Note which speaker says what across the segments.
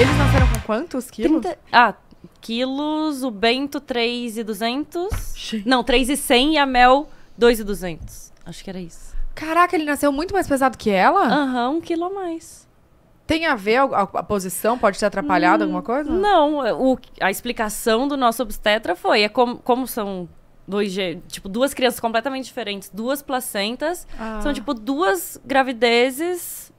Speaker 1: Eles nasceram com quantos quilos? 30... Ah, quilos, o Bento 3,200. Não, 3,100 e a Mel 2,200. Acho que era isso.
Speaker 2: Caraca, ele nasceu muito mais pesado que ela? Aham, uhum, um quilo a mais. Tem a ver a, a, posição? Pode ter atrapalhado hum, alguma coisa? Não, o,
Speaker 1: a explicação do nosso obstetra foi: é com, como são dois tipo duas crianças completamente diferentes, duas placentas, ah. são tipo duas gravidezes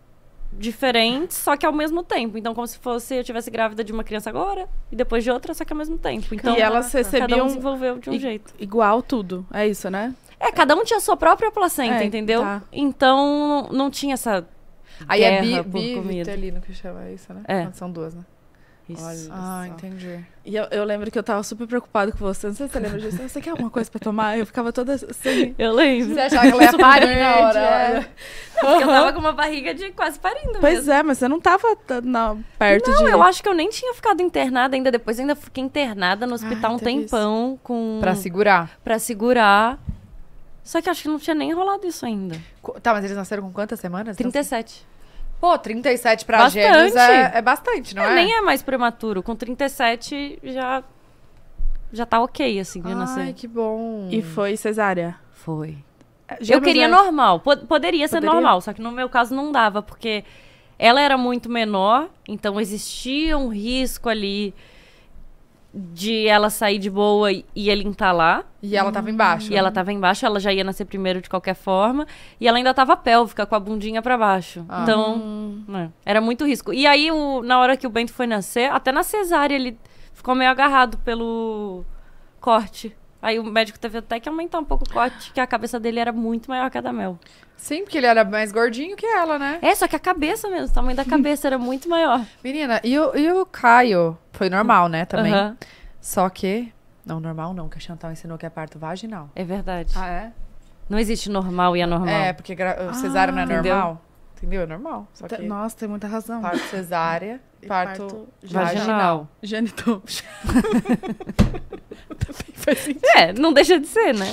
Speaker 1: diferentes, só que ao mesmo tempo. Então, como se fosse eu tivesse grávida de uma criança agora e depois de outra, só que ao mesmo tempo. Então, e elas recebiam cada um desenvolveu de um jeito. Igual tudo, é isso, né? É, cada um tinha a sua própria placenta, é, entendeu? Tá. Então, não tinha essa Aí é bi, bi por ali no que chama isso, né? É. são duas, né? Isso. ah,
Speaker 2: entendi. E eu, eu, lembro que eu tava super preocupado com você. Não sei se você lembra disso. Você quer alguma coisa pra tomar? Eu ficava toda assim. Eu lembro. Você achava que ela ia parir na hora. É. Não, uhum. porque eu tava com
Speaker 1: uma barriga de quase parindo Pois mesmo. é, mas você não tava na, perto não, de... Não, eu acho que eu nem tinha ficado internada ainda. Depois ainda fiquei internada no hospital Ai, um tempão isso. com... Pra segurar. Pra segurar. Só que acho que não tinha nem rolado isso ainda. Tá, mas eles nasceram com quantas semanas? 37. Então, assim, Pô, 37 pra bastante. gêmeos é, é bastante, não é, é? Nem é mais prematuro. Com 37 já. Já tá ok, assim, de nascer. Ai, que bom. E foi cesárea? Foi. É, gêmeos eu queria é... normal. poderia ser normal, só que no meu caso não dava, porque ela era muito menor, então existia um risco ali de ela sair de boa e ele entalar. E ela tava hum. embaixo. E ela tava embaixo, ela já ia nascer primeiro de qualquer forma. E ela ainda tava pélvica, com a bundinha para baixo. Ah. Então, hum. né, era muito risco. E aí, o, na hora que o Bento foi nascer, até na cesárea ele ficou meio agarrado pelo corte. Aí o médico teve tá até que aumentar um pouco o corte, que a cabeça dele era muito maior que a da Mel. Sim, porque ele era mais gordinho que ela, né? É, só que a cabeça mesmo, o tamanho da cabeça era
Speaker 2: muito maior. Menina, e o, e o Caio? Foi normal, né, também. Uhum. Só que... Não, normal não, que a Chantal ensinou que é parto vaginal. É verdade. Ah, é? Não existe normal
Speaker 1: e anormal. É, porque gra... cesárea não é normal.
Speaker 2: Entendeu? É normal. Só tá, que Nossa, tem muita razão. Parto cesárea, parto, parto vaginal. Genital.
Speaker 1: Também faz sentido. É, não deixa de ser, né?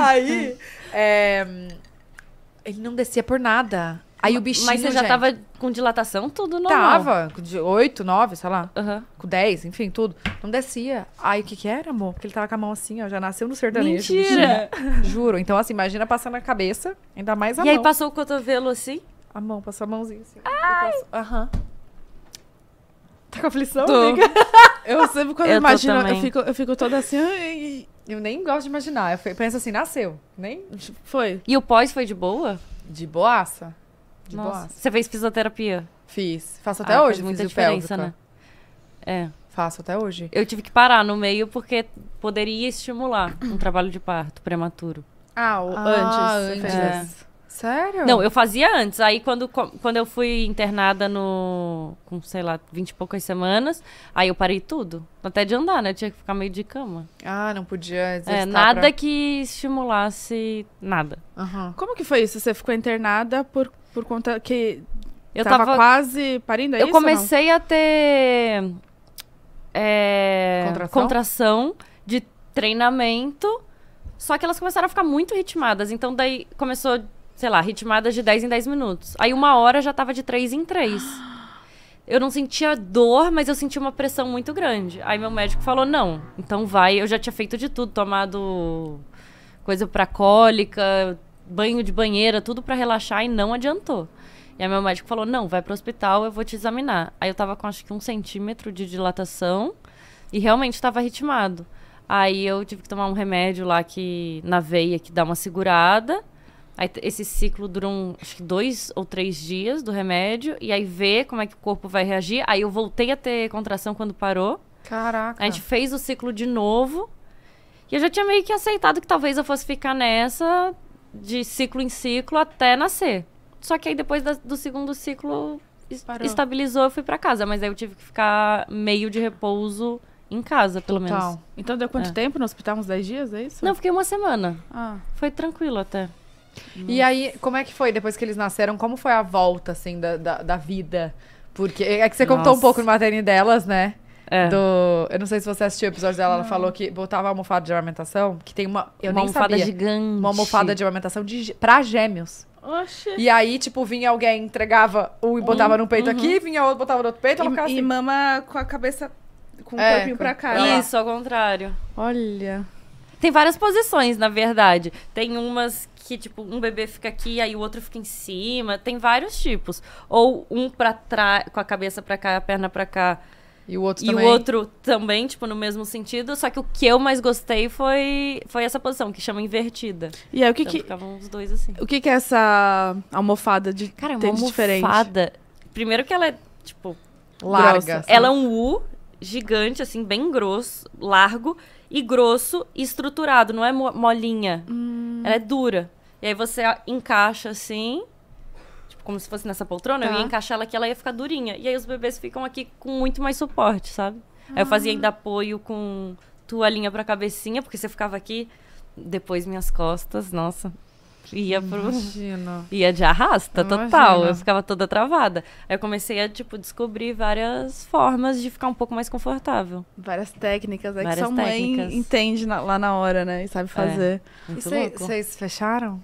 Speaker 2: Aí, é, ele não descia por nada. Aí o bichinho. Mas você já gente, tava com dilatação, tudo normal? Tava, de 8, 9, sei lá. Uhum. Com 10, enfim, tudo. Não descia. Aí o que que era, amor? Porque ele tava com a mão assim, ó, já nasceu no sertanejo. Mentira! Juro. Então, assim, imagina passar na cabeça, ainda mais a e mão. E aí
Speaker 1: passou o cotovelo assim? A mão, passou a
Speaker 2: mãozinha assim. Aham. Tá com aflição, tô. amiga? Eu sempre quando eu imagino, eu fico, eu fico toda assim. Ai, eu nem gosto de imaginar. Eu penso assim, nasceu.
Speaker 1: Nem. Foi. E o pós foi de boa? De boaça? De Nossa. Você fez fisioterapia? Fiz. Faço ah, até ah, hoje. Muita diferença, né? É. Faço até hoje. Eu tive que parar no meio porque poderia estimular um trabalho de parto prematuro. Ah, ah antes. antes. É. Sério? Não, eu fazia antes. Aí quando, quando eu fui internada no. com, sei lá, vinte e poucas semanas, aí eu parei tudo. Até de andar, né? Eu tinha que ficar meio de cama. Ah, não podia é, exercitar. É, nada pra... que estimulasse nada. Uhum.
Speaker 2: Como que foi isso? Você ficou internada por, por conta que. Eu tava, tava quase parindo, é Eu isso, comecei
Speaker 1: a ter. É, contração? contração de treinamento. Só que elas começaram a ficar muito ritmadas. Então daí começou sei lá, ritmadas de 10 em 10 minutos. Aí uma hora já tava de 3 em 3. Eu não sentia dor, mas eu sentia uma pressão muito grande. Aí meu médico falou: "Não, então vai". Eu já tinha feito de tudo, tomado coisa para cólica, banho de banheira, tudo para relaxar e não adiantou. E aí meu médico falou: "Não, vai pro hospital, eu vou te examinar". Aí eu tava com acho que um centímetro de dilatação e realmente tava ritmado. Aí eu tive que tomar um remédio lá que na veia que dá uma segurada. Aí esse ciclo dura um, acho que dois ou três dias do remédio. E aí vê como é que o corpo vai reagir. Aí eu voltei a ter contração quando parou. Caraca. A gente fez o ciclo de novo. E eu já tinha meio que aceitado que talvez eu fosse ficar nessa de ciclo em ciclo até nascer. Só que aí depois da, do segundo ciclo Parou. estabilizou, eu fui para casa. Mas aí eu tive que ficar meio de repouso em casa, pelo Total. menos. Então deu quanto é. tempo no hospital? Uns 10 dias, é isso? Não, fiquei uma semana.
Speaker 2: Ah. Foi tranquilo até.
Speaker 1: Nossa. E aí,
Speaker 2: como é que foi depois que eles nasceram? Como foi a volta, assim, da, da, da vida? Porque é, é que você Nossa. contou um pouco no materne delas, né?
Speaker 1: É. Do,
Speaker 2: eu não sei se você assistiu o episódio dela, não. ela falou que botava almofada de amamentação, que tem uma. Eu uma nem almofada sabia, gigante. Uma almofada de amamentação de, pra gêmeos. Oxe. E aí, tipo, vinha alguém, entregava um e botava um, no peito uhum. aqui, vinha outro, botava no outro peito, e, e assim. mama com a cabeça, com o é, corpinho com, pra cá. Isso,
Speaker 1: ao contrário.
Speaker 2: Olha.
Speaker 1: Tem várias posições, na verdade. Tem umas que, tipo, um bebê fica aqui, aí o outro fica em cima. Tem vários tipos. Ou um pra trás, com a cabeça pra cá, a perna pra cá. E o outro e também. E o outro também, tipo, no mesmo sentido. Só que o que eu mais gostei foi, foi essa posição, que chama invertida. E aí, o que então, que... ficavam os dois assim. O que que é
Speaker 2: essa almofada de Cara, é uma almofada...
Speaker 1: Diferente? Primeiro que ela é, tipo... Larga. Ela é um U gigante, assim, bem grosso, largo e grosso e estruturado, não é molinha. Hum. Ela é dura. E aí você encaixa assim, tipo, como se fosse nessa poltrona, tá. eu ia tá. encaixar ela que ela ia ficar durinha. E aí os bebês ficam aqui com muito mais suporte, sabe? Ah. Aí eu fazia ah. ainda apoio com tua linha pra cabecinha, porque você ficava aqui, depois minhas costas, nossa ia pro. Imagino. Ia de arrasta total. Eu ficava toda travada. Aí eu comecei a, tipo, descobrir várias formas de ficar um pouco mais confortável. Várias técnicas, é várias que sua técnicas. mãe entende na, lá na hora, né? E sabe é. fazer. É, e vocês
Speaker 2: fecharam?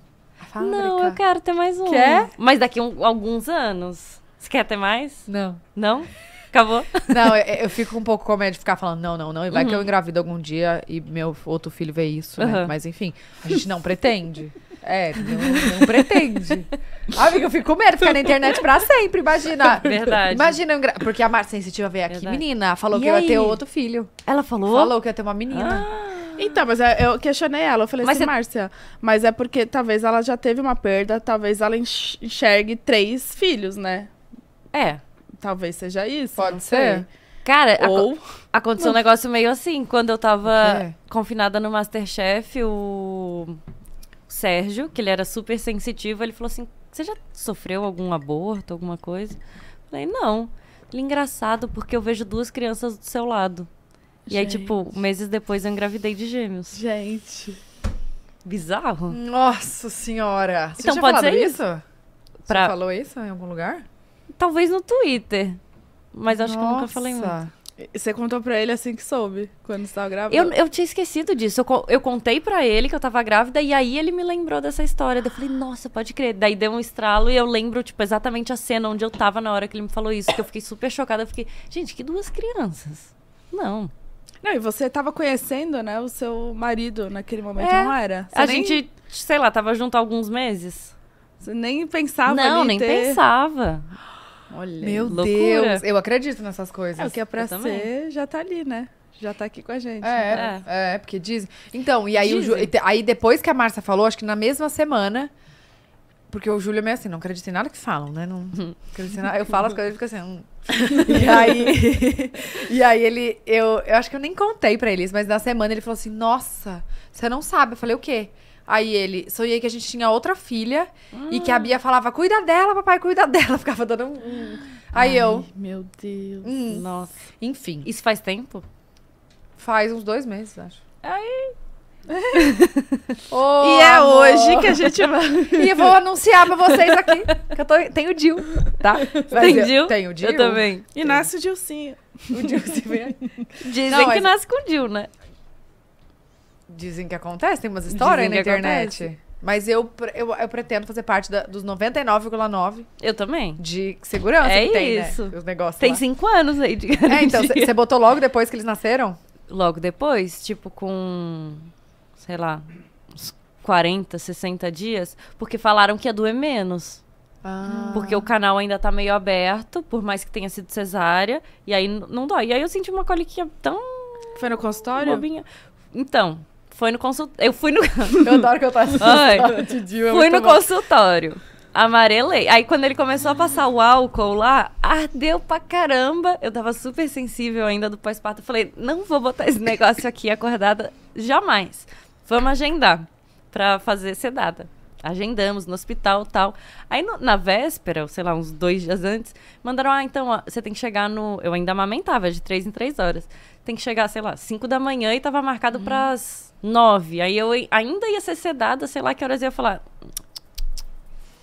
Speaker 1: Não, eu quero ter mais um. Quer? Mas daqui um, alguns anos. Você quer ter mais? Não. Não? Acabou? Não, eu, é, eu, fico um pouco com medo de ficar falando,
Speaker 2: não, não, não. E vai uhum. que eu uhum. engravido algum dia e meu outro filho vê isso, uhum. né? Mas enfim, a gente não pretende. É, não, não pretende. Ah, amiga, eu fico com medo de ficar na internet pra sempre, imagina. Verdade. Imagina, porque a Marta Sensitiva veio aqui, Verdade. menina, falou e que aí? ia ter outro filho. Ela falou? Falou que ia ter uma menina. Ah. Então, mas é, eu questionei ela. Eu falei mas assim, você... Márcia, mas é porque talvez ela já teve uma perda, talvez ela enxergue três filhos, né?
Speaker 1: É. Talvez seja isso. Pode ser. Cara, Ou... ac aconteceu um negócio meio assim. Quando eu tava é. confinada no Masterchef, o Sérgio, que ele era super sensitivo, ele falou assim: Você já sofreu algum aborto, alguma coisa? Eu falei: Não. Ele é engraçado porque eu vejo duas crianças do seu lado. Gente. E aí, tipo, meses depois eu engravidei de gêmeos. Gente. Bizarro.
Speaker 2: Nossa senhora. Você então pode ser isso?
Speaker 1: isso? Pra... Você falou isso em algum lugar?
Speaker 2: Talvez no Twitter. Mas acho Nossa. que eu nunca falei muito. Você contou pra ele assim que soube, quando estava grávida? Eu, eu
Speaker 1: tinha esquecido disso. Eu, eu contei pra ele que eu tava grávida e aí ele me lembrou dessa história. eu falei, nossa, pode crer. Daí deu um estralo e eu lembro, tipo, exatamente a cena onde eu tava na hora que ele me falou isso. Que eu fiquei super chocada. Eu fiquei, gente, que duas crianças. Não.
Speaker 2: Não, e você tava conhecendo, né, o seu marido naquele momento, é, não era? Você a nem... gente,
Speaker 1: sei lá, tava junto há alguns meses. Você nem pensava Não, nem ter... pensava.
Speaker 2: Olha, Meu loucura. Deus, eu acredito nessas coisas. É, o que é pra eu ser também. já tá ali, né? Já tá aqui com a gente. É, né? é. é porque dizem. Então, e aí, Ju... aí depois que a Márcia falou, acho que na mesma semana. Porque o Júlio é meio assim, não acredito em nada que falam, né? Não, em nada. Eu falo as coisas e fica assim. Hum. e aí, e aí ele, eu, eu acho que eu nem contei para eles, mas na semana ele falou assim: Nossa, você não sabe. Eu falei: O quê? Aí ele, sonhei que a gente tinha outra filha hum. e que a ah. Bia falava, cuida dela, papai, cuida dela. Ficava dando um. Aí Ai, eu. Meu Deus. Hum. Nossa. Enfim. Isso faz tempo? Faz uns dois meses, acho. Aí. oh, e é amor. hoje que a gente vai. e vou anunciar pra vocês aqui que eu tô, tenho Dil, tá? Tem Dil? Tenho Dil. Eu também.
Speaker 1: E Tem. nasce o Dilcinho. O Dilcinho vem Dizem Não, que mas... nasce com Dil, né?
Speaker 2: Dizem que acontece, tem umas histórias Dizem na internet. Acontece. Mas eu, eu, eu, pretendo fazer parte da, dos 99,9. Eu também. De
Speaker 1: segurança é que tem, né, isso. Né? Os negócios Tem lá. cinco anos aí de garantia. É, então, você botou logo depois que eles nasceram? Logo depois, tipo com, sei lá, uns 40, 60 dias. Porque falaram que ia doer menos. Ah. Porque o canal ainda tá meio aberto, por mais que tenha sido cesárea. E aí não dói. E aí eu senti uma coliquinha tão... Foi no consultório? Bobinha. Então, foi no consultório. Eu fui no. eu adoro que eu Fui no bom. consultório. Amarelei. Aí quando ele começou a passar o álcool lá, ardeu pra caramba. Eu tava super sensível ainda do pós-parto. Falei, não vou botar esse negócio aqui acordada jamais. Vamos agendar pra fazer sedada agendamos no hospital tal. Aí no, na véspera, sei lá, uns dois dias antes, mandaram, ah, então, ó, você tem que chegar no. Eu ainda amamentava de três em três horas. Tem que chegar, sei lá, cinco da manhã e tava marcado hum. pras nove. Aí eu ainda ia ser sedada, sei lá que horas eu ia falar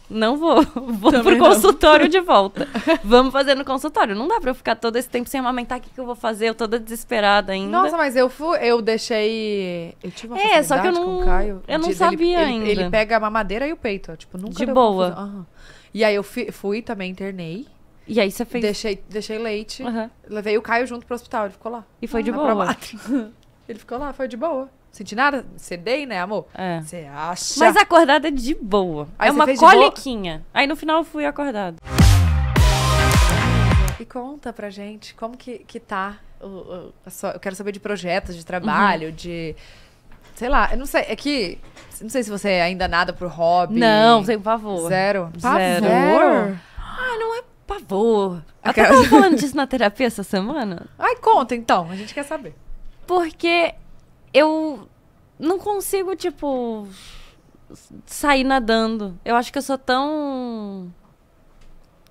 Speaker 1: não vou. Vou Também pro não. consultório de volta. Vamos fazer no consultório. Não dá pra eu ficar todo esse tempo sem amamentar. O que, que eu vou fazer? Eu toda desesperada ainda. Nossa, mas
Speaker 2: eu fui, eu deixei. Eu tive uma é, só que eu não, com o
Speaker 1: Caio. Eu não sabia ele, ainda. Ele, ele, pega
Speaker 2: a mamadeira e o peito. Tipo, nunca. De boa. E aí eu fui, fui, também internei. E aí você fez. Deixei, deixei leite. Uhum. Levei o Caio junto pro hospital. Ele ficou lá. E foi ah, de boa. ele ficou lá, foi de boa. Senti nada, cedei né, amor? É. Você acha? Mas
Speaker 1: acordada é de boa. Aí é uma coliquinha. Aí no final eu fui acordada.
Speaker 2: E conta pra gente como que, que tá. O, o, sua, eu quero saber de projetos, de trabalho, uhum. de. Sei lá, eu não sei. É que. Não sei se você é ainda nada pro hobby. Não, sem pavor. Zero. Pavor? Zero.
Speaker 1: Ah, não é pavor. Eu Até quero... tava falando disso na terapia essa semana.
Speaker 2: Ai, conta então, a gente quer saber.
Speaker 1: Porque eu não consigo, tipo, sair nadando. Eu acho que eu sou tão.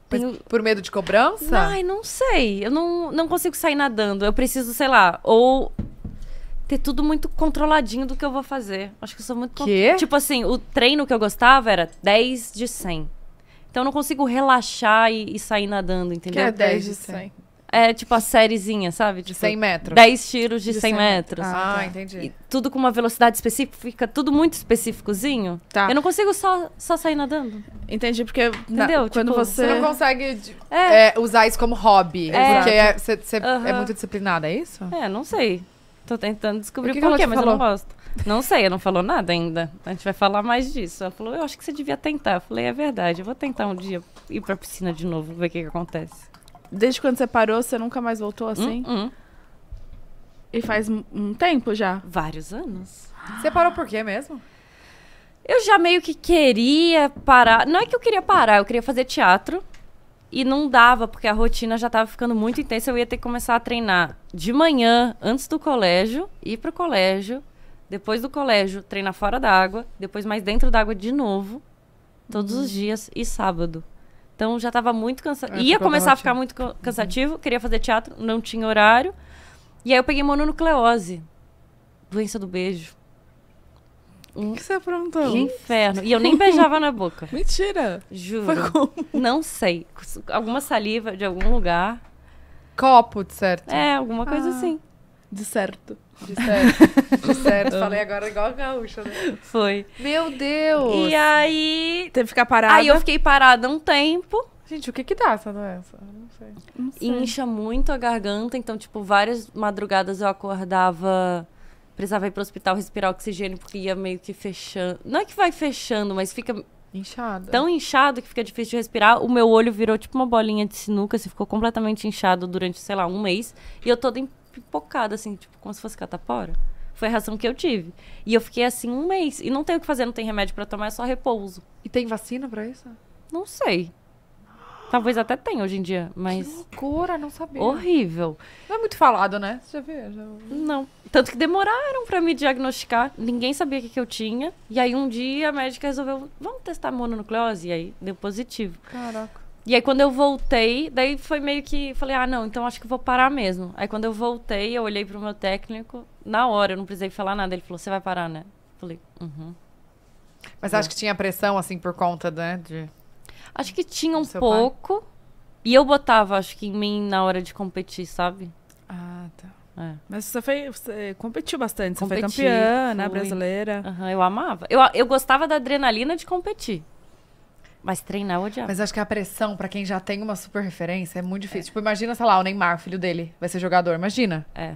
Speaker 1: Tenho... Por medo de cobrança? Ai, não sei. Eu não, não consigo sair nadando. Eu preciso, sei lá, ou ter tudo muito controladinho do que eu vou fazer. Acho que eu sou muito. Quê? Tipo assim, o treino que eu gostava era 10 de 100. Então eu não consigo relaxar e, e sair nadando, entendeu? Que é 10 de 100. É tipo a sériezinha, sabe? De tipo, 100 metros. 10 tiros de, de 100, 100 metros. Ah, tá. entendi. E tudo com uma velocidade específica, tudo muito específicozinho. Tá. Eu não consigo só, só sair nadando. Entendi, porque Entendeu? Na, quando tipo, você... Você não
Speaker 2: consegue é. É, usar isso como hobby. É. Porque é, é muito disciplinada, é isso?
Speaker 1: É, não sei. Tô tentando descobrir o que, porquê, mas falou? eu não gosto. Não sei, ela não falou nada ainda. A gente vai falar mais disso. Ela falou, eu acho que você devia tentar. Eu falei, é verdade, eu vou tentar um dia ir pra piscina de novo, ver o que, que acontece.
Speaker 2: Desde quando você parou, você nunca mais voltou hum, assim? Hum.
Speaker 1: E faz um tempo já? Vários anos. Você parou por quê mesmo? Eu já meio que queria parar. Não é que eu queria parar, eu queria fazer teatro. E não dava, porque a rotina já estava ficando muito intensa. Eu ia ter que começar a treinar de manhã, antes do colégio, ir para o colégio. Depois do colégio, treinar fora da água. Depois mais dentro da água de novo. Todos uhum. os dias e sábado. Então já estava muito cansado. É, Ia começar a ficar muito cansativo, uhum. queria fazer teatro, não tinha horário. E aí eu peguei mononucleose. Doença do beijo. O que você aprontou? Um inferno. E eu nem beijava na boca. Mentira! Juro. Foi como? Não sei. Alguma saliva de algum lugar. Copo, de certo? É, alguma coisa ah, assim.
Speaker 2: De certo. De certo, de certo. Falei agora igual
Speaker 1: a gaúcha, né? Foi. Meu Deus! E aí... Teve que ficar parada? Aí eu fiquei parada um tempo. Gente, o que que dá essa doença? Não sei. Não sei. Incha muito a garganta, então, tipo, várias madrugadas eu acordava... Precisava ir pro hospital respirar oxigênio, porque ia meio que fechando. Não é que vai fechando, mas fica Inchada. Tão inchado que fica difícil de respirar. O meu olho virou tipo uma bolinha de sinuca, se assim, ficou completamente inchado durante, sei lá, um mês. E eu toda em pipocada, assim, tipo, como se fosse catapora. Foi a reação que eu tive. E eu fiquei assim um mês. E não tem o que fazer, não tem remédio para tomar, é só repouso. E tem vacina para isso? Não sei. Talvez até tenha hoje em dia, mas. Que
Speaker 2: loucura, não sabia.
Speaker 1: Horrível. Não é
Speaker 2: muito falado, né? Você já viu? Já...
Speaker 1: Não. Tanto que demoraram para me diagnosticar. Ninguém sabia o que, que, eu tinha. E aí um dia a médica resolveu, vamos testar mononucleose? E aí deu positivo. Caraca. E aí quando eu voltei, daí foi meio que falei: "Ah, não, então acho que vou parar mesmo". Aí quando eu voltei, eu olhei pro meu técnico, na hora, eu não precisei falar nada, ele falou: "Você vai parar, né?". falei: "Uhum".
Speaker 2: Mas acho que tinha pressão assim por conta, né, de Acho que tinha um pouco.
Speaker 1: Pai? E eu botava, acho que em mim na hora de competir, sabe? Ah, tá. É. Mas você,
Speaker 2: foi, você competiu bastante, você Competi, foi campeã, né, fui. né, brasileira.
Speaker 1: Uhum, eu amava. Eu, eu gostava da adrenalina de competir.
Speaker 2: Mas treinar o diabo. Mas acho que a pressão, para quem já tem uma super referência, é muito difícil. É. Tipo, imagina, sei lá, o Neymar, filho dele, vai ser jogador. Imagina. É.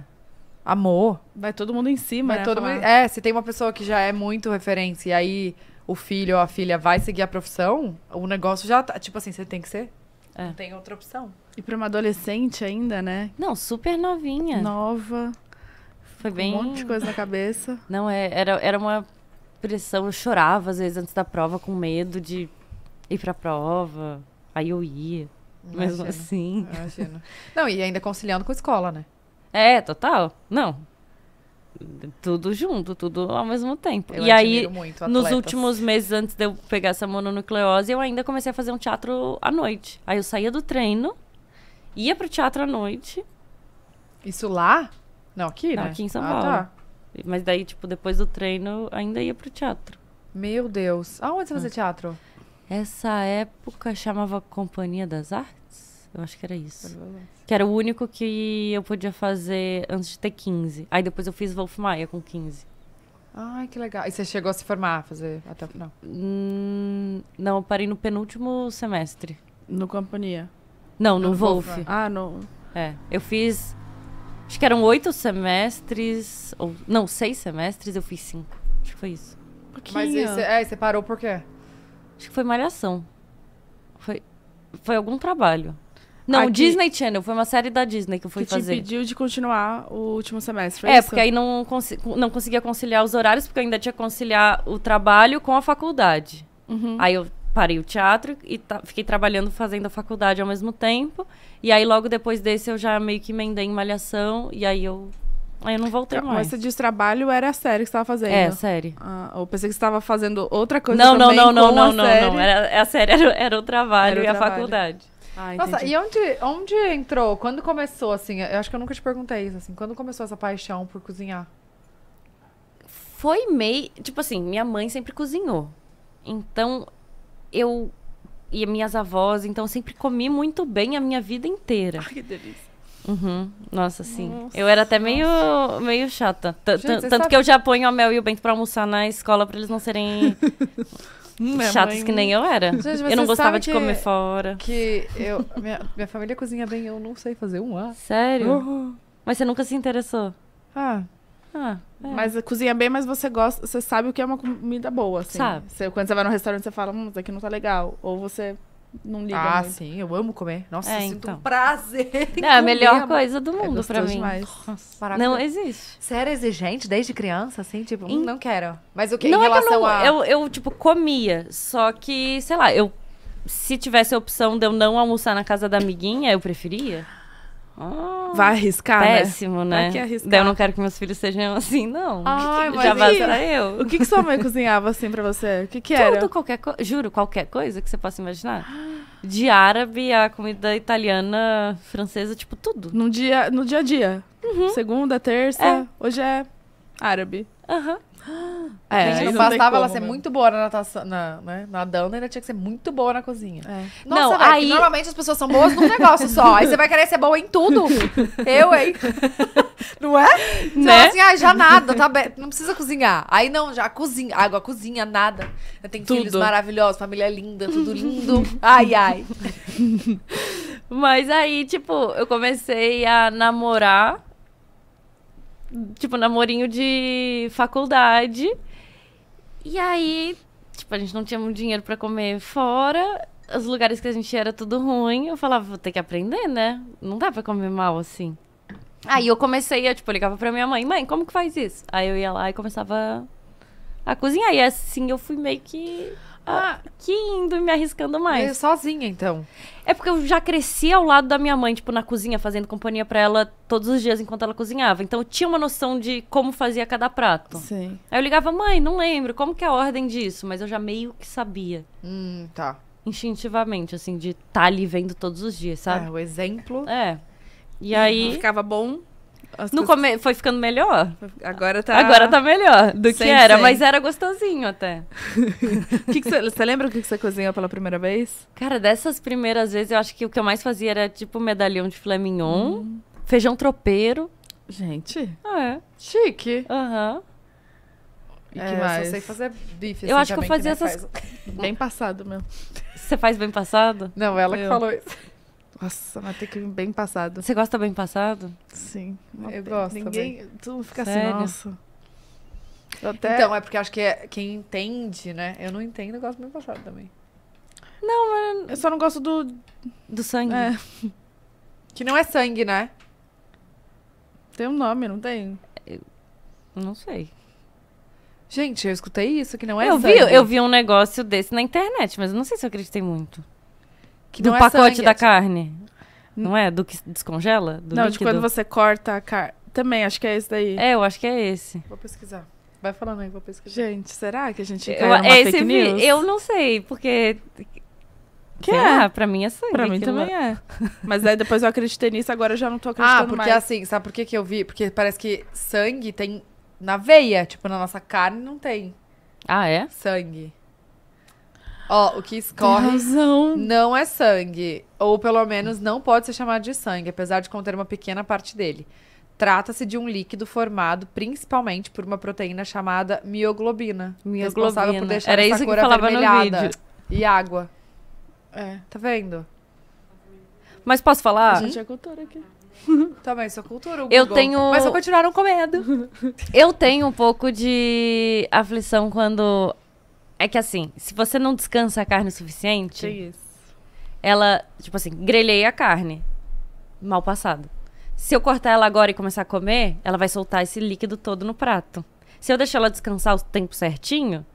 Speaker 2: Amor. Vai todo mundo em cima, vai né? Todo mundo... É, se tem uma pessoa que já é muito referência e aí o filho ou a filha vai seguir a profissão, o negócio já tá. Tipo assim, você tem que ser. É. Não tem outra opção. E pra uma adolescente ainda, né? Não, super novinha. Nova.
Speaker 1: Foi bem. Um monte de coisa na cabeça. Não, é, era, era uma pressão. Eu chorava, às vezes, antes da prova, com medo de ir pra prova. Aí eu ia. Mas assim. Imagino.
Speaker 2: Não, e ainda conciliando com a escola, né?
Speaker 1: É, total. Não. Tudo junto, tudo ao mesmo tempo. Eu e aí, muito, nos últimos meses antes de eu pegar essa mononucleose, eu ainda comecei a fazer um teatro à noite. Aí eu saía do treino, ia pro teatro à noite. Isso lá? Não, aqui, né? Aqui em São ah, Paulo. Tá. Mas daí, tipo, depois do treino, ainda ia pro teatro. Meu Deus. Aonde você ah. fazia é. teatro? Essa época chamava Companhia das Artes? Eu acho que era isso. Que era o único que eu podia fazer antes de ter 15. Aí depois eu fiz Wolf Maia com 15. Ai, que legal. E você chegou a se formar, a fazer até o final? Hum, não, eu parei no penúltimo semestre. No Companhia? Não, no, no Wolf. Wolf. Ah, no... É, eu fiz... Acho que eram oito semestres, ou... Não, seis semestres, eu fiz cinco. Acho que foi isso. Pouquinho. Mas você, é, você parou por quê? Acho que foi Malhação. Foi, foi algum trabalho. Não, Aqui... Disney Channel, foi uma série da Disney que eu fui que fazer. Que te pediu de continuar o último semestre, É, é isso? porque aí não, consi não conseguia conciliar os horários, porque eu ainda tinha que conciliar o trabalho com a faculdade. Uhum. Aí eu parei o teatro e fiquei trabalhando fazendo a faculdade ao mesmo tempo. E aí logo depois desse eu já meio que emendei em malhação e aí eu Aí eu não voltei mais. Mas você
Speaker 2: diz trabalho, era a série que você tava fazendo. É, série.
Speaker 1: Ah, eu pensei que você tava fazendo outra coisa não, também Não, não, não, não, não, não, Era, a série era, era o trabalho era o e trabalho. a faculdade. Ah, Nossa, e
Speaker 2: onde, onde entrou? Quando começou, assim? Eu acho que eu nunca te perguntei isso, assim. Quando começou essa paixão
Speaker 1: por cozinhar? Foi meio... Tipo assim, minha mãe sempre cozinhou. Então, eu... E minhas avós, então, sempre comi muito bem a minha vida inteira. Ai, que delícia. Uhum. Nossa, sim. Nossa, eu era até meio, meio chata. T Gente, tanto que eu já ponho a Mel e o Bento pra almoçar na escola pra eles não serem né, chatos mãe... que nem eu era. Gente, eu não gostava de que, comer fora. Que eu.
Speaker 2: Minha, minha, família cozinha bem, eu não sei fazer um A. Sério? Uhum.
Speaker 1: Mas você nunca se interessou? Ah. Ah,
Speaker 2: é. Mas cozinha bem, mas você gosta, você sabe o que é uma comida boa, assim. Sabe. Você, quando você vai no restaurante, você fala, hum, isso aqui não tá legal. Ou você não liga ah, muito. sim, eu amo comer. Nossa, é, eu sinto então. um prazer. Não, é a melhor coisa do mundo é para mim. Nossa, não existe. Você era exigente desde criança, assim, tipo, não quero. Mas
Speaker 1: o que não em relação é que eu não, a eu, eu tipo comia, só que, sei lá, eu se tivesse a opção de eu não almoçar na casa da amiguinha, eu preferia. Ah, Vai arriscar, né? Péssimo, né? né? arriscar. Daí eu não quero que meus filhos sejam assim, não. Ai, mas Já basta eu. O que, que sua mãe cozinhava assim pra você? O que, que era? Tudo, qualquer coisa. Juro, qualquer coisa que você possa imaginar. De árabe a comida italiana, francesa, tipo, tudo. No dia, no dia a dia. Uhum. Segunda, terça.
Speaker 2: É. Hoje é árabe. Aham. Uhum.
Speaker 1: É, a gente não, bastava ela ser mesmo. Né? muito
Speaker 2: boa na natação, na, né, nadando, ainda tinha que ser muito boa na cozinha. É. Nossa, não, véio, aí... normalmente as pessoas são boas num negócio só. aí você vai querer ser boa em tudo. Eu, hein? não é?
Speaker 1: Então, né? assim, ah, já nada, tá
Speaker 2: bem. Não precisa cozinhar. Aí não, já cozinha. Água, cozinha, nada. Tem filhos maravilhosos, família linda, tudo lindo. Ai, ai.
Speaker 1: Mas aí, tipo, eu comecei a namorar tipo, namorinho de faculdade. E aí, tipo, a gente não tinha muito dinheiro para comer fora. Os lugares que a gente ia era tudo ruim. Eu falava, vou ter que aprender, né? Não dá pra comer mal assim. Aí eu comecei, eu, tipo, ligava pra minha mãe, mãe, como que faz isso? Aí eu ia lá e começava a cozinhar. E assim eu fui meio que ah, que indo me arriscando mais. É, sozinha, então. É porque eu já cresci ao lado da minha mãe, tipo, na cozinha, fazendo companhia para ela todos os dias enquanto ela cozinhava. Então eu tinha uma noção de como fazia cada prato. Sim. Aí eu ligava, mãe, não lembro, como que é a ordem disso? Mas eu já meio que sabia. Hum, tá. Instintivamente, assim, de estar tá ali vendo todos os dias, sabe? É, o exemplo. É. E uhum. aí. ficava bom no come... Foi ficando melhor. Agora tá. Agora tá melhor do sem, que era, sem. mas era gostosinho até.
Speaker 2: que que você lembra o que, você cozinhou pela primeira vez?
Speaker 1: Cara, dessas primeiras vezes eu acho que o que eu mais fazia era tipo medalhão de filé mignon, hum. feijão tropeiro. Gente. É.
Speaker 2: Chique. Aham. Uhum.
Speaker 1: E é, que é, mais? Eu sei fazer bife. Eu assim, acho que eu fazia que essas. Faz... Bem passado mesmo. Você faz bem passado? Não, ela eu. que falou isso. Nossa, mas tem que bem passado. Você gosta bem passado? Sim, eu, eu gosto. Ninguém, tu fica assim, Sério? assim, nossa.
Speaker 2: Até... Então, é porque acho que é, quem entende, né? Eu não entendo, eu gosto bem passado também. Não, mas... Eu só não gosto do... Do sangue. É. Que não é sangue, né? Tem um nome, não tem? Eu
Speaker 1: não sei. Gente, eu escutei isso, que não é eu sangue. Vi, eu vi um negócio desse na internet, mas eu não sei se eu acreditei muito. Que do é pacote sangue, da é tipo carne. Não é? Do que descongela? Do não, líquido? de quando
Speaker 2: você corta a carne. Também, acho que é esse daí. É, eu acho que é esse. Vou pesquisar. Vai falando aí, vou pesquisar. Gente, será que a gente eu, é, fake news? eu
Speaker 1: não sei, porque...
Speaker 2: Que é? pra
Speaker 1: mim é sangue. Pra mim também é.
Speaker 2: Mas aí depois eu acreditei nisso, agora eu já não tô acreditando ah, mais. Ah, porque mais. assim, sabe por que que eu vi? Porque parece que sangue tem na veia, tipo, na nossa carne não tem. Ah, é? Sangue. Ó, o que escorre não é sangue. Ou pelo menos não pode ser chamado de sangue, apesar de conter uma pequena parte dele. Trata-se de um líquido formado principalmente por uma proteína chamada mioglobina. Mioglobina. Responsável por deixar Era isso cor que falava No vídeo. E água. É. Tá vendo?
Speaker 1: Mas posso falar? Uhum. A gente
Speaker 2: é cultura aqui. Também tá, sou cultura. Eu tenho. Mas só continuaram
Speaker 1: comendo. Eu tenho um pouco de aflição quando é que assim, se você não descansa a carne o suficiente, Isso. ela, tipo assim, grelhei a carne. Mal passado. Se eu cortar ela agora e começar a comer, ela vai soltar esse líquido todo no prato. Se eu deixar ela descansar o tempo certinho,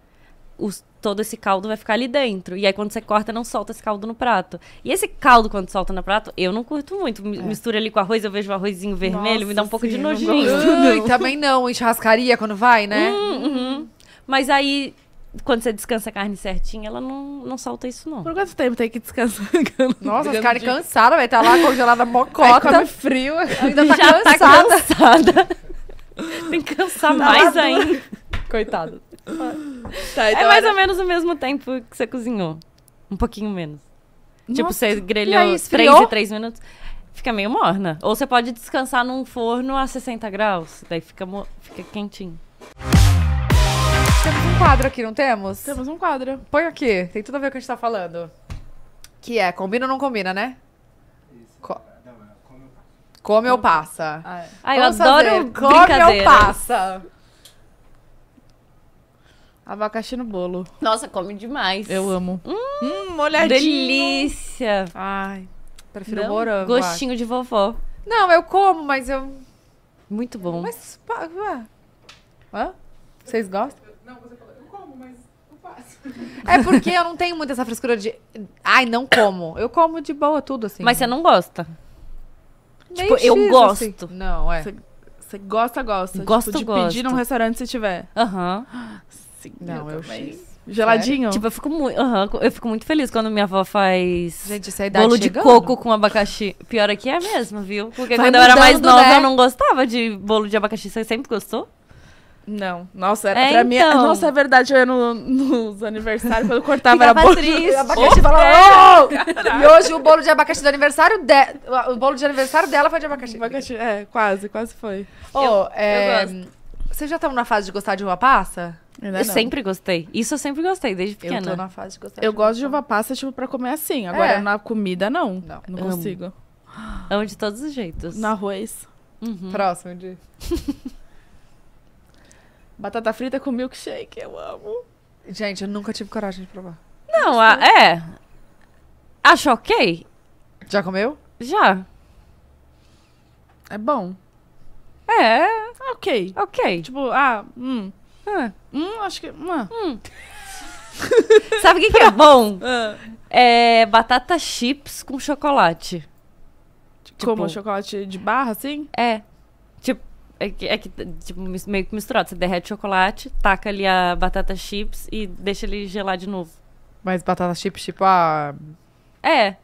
Speaker 1: os, todo esse caldo vai ficar ali dentro. E aí, quando você corta, não solta esse caldo no prato. E esse caldo, quando solta no prato, eu não curto muito. É. Mistura ali com arroz, eu vejo o arrozinho vermelho, Nossa, me dá um pouco sim, de nojinho. Não gosto, não. Ui, também não. Em churrascaria, quando vai, né? Hum, uhum. Mas aí, quando você descansa a carne certinha, ela não, não solta isso, não. Por quanto tempo tem que descansar? Nossa, as carnes de... cansadas, velho. Tá lá congelada mocota. Aí come frio.
Speaker 2: Ainda tá Já cansada. Tá
Speaker 1: cansada. tem que cansar tá mais ainda. Coitado. Tá, é então é mais era... ou menos o mesmo tempo que você cozinhou. Um pouquinho menos. Tipo, Nossa. Tipo, você grelhou e aí, 3 e 3 minutos. Fica meio morna. Ou você pode descansar num forno a 60 graus. Daí fica, mo... fica quentinho.
Speaker 2: Temos um quadro aqui, não temos? Temos um quadro. Põe aqui, tem tudo a ver com o que a gente tá falando. Que é, combina ou não combina, né? Isso. É come ou passa? Ah, é. Ai, ah, eu adoro Come ou passa.
Speaker 1: Abacaxi no bolo. Nossa, come demais. Eu amo. Hum, hum molhadinho. Delícia. Ai, prefiro não, morango. Gostinho acho. de vovó.
Speaker 2: Não, eu como, mas eu... Muito bom. Mas...
Speaker 1: Hã? Vocês gostam?
Speaker 2: É porque eu não tenho muito essa frescura de. Ai, não como. Eu como de boa tudo, assim. Mas você não gosta. Nem tipo, eu assim. gosto. Assim. Não, é. Você gosta, gosta.
Speaker 1: Tipo, gosto, tipo, de gosto. pedir num restaurante se tiver. Aham.
Speaker 2: Uhum. Sim, não, eu, eu Geladinho? É? Tipo,
Speaker 1: eu fico muito. Uhum, eu fico muito feliz quando minha avó faz Gente, essa é idade bolo chegando. de coco com abacaxi. Pior é que é mesmo, viu? Porque Vai quando mudando, eu era mais nova, né? eu não gostava de bolo de abacaxi. Você sempre gostou? Não. Nossa, era, é, pra então. mim. Nossa, é verdade, eu ia no, nos
Speaker 2: aniversários, quando eu cortava era bolo de abacaxi. Falava, oh! E hoje o bolo de abacaxi do aniversário de... o bolo de aniversário dela foi de abacaxi. abacaxi é, quase, quase foi. Oh, eu, é, eu Vocês já estão na fase de gostar de uva passa? Eu, eu sempre gostei. Isso eu sempre gostei, desde pequena. Eu tô na fase de gostar Eu de gosto de uva passa, tipo, pra comer assim. Agora, é. na comida, não. Não, não consigo.
Speaker 1: Amo. Amo de todos os jeitos. Na arroz. Uhum. Próximo de...
Speaker 2: Batata frita com milkshake, eu amo. Gente, eu nunca tive
Speaker 1: coragem de provar. Não, a, é. Acho ok. Já comeu? Já. É bom. É. Ok. Ok. Tipo, ah, hum.
Speaker 2: Ah. Hum, acho que. hum, Hum.
Speaker 1: Sabe o que, que, é bom? Ah. É batata chips com chocolate. Tipo, Como chocolate de barra, assim? É. É que, é que, tipo, meio que misturado. Você derrete chocolate, taca ali a batata chips e deixa ele gelar de novo.
Speaker 2: Mas batata chips, tipo a.
Speaker 1: É.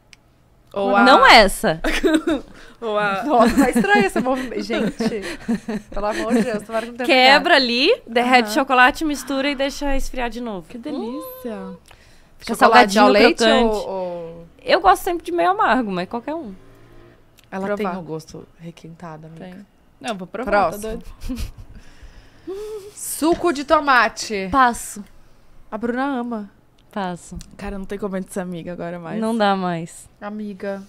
Speaker 1: Ou a... Não essa. Ou a... Nossa, tá estranho esse movimento. Gente, pelo amor de Deus, tomara que não Quebra ali, derrete uhum. chocolate, mistura e deixa esfriar de novo. Que delícia. Hum. Fica salgadinho ao leite ou, ou, Eu gosto sempre de meio amargo, mas qualquer um. Ela Provar. tem um gosto requintado, amiga. Tem. Não, vou provar, tá Próximo. tá
Speaker 2: doido. Suco de tomate. Passo. A Bruna ama. Passo. Cara, não tem como ser amiga agora mais. Não dá mais. Amiga.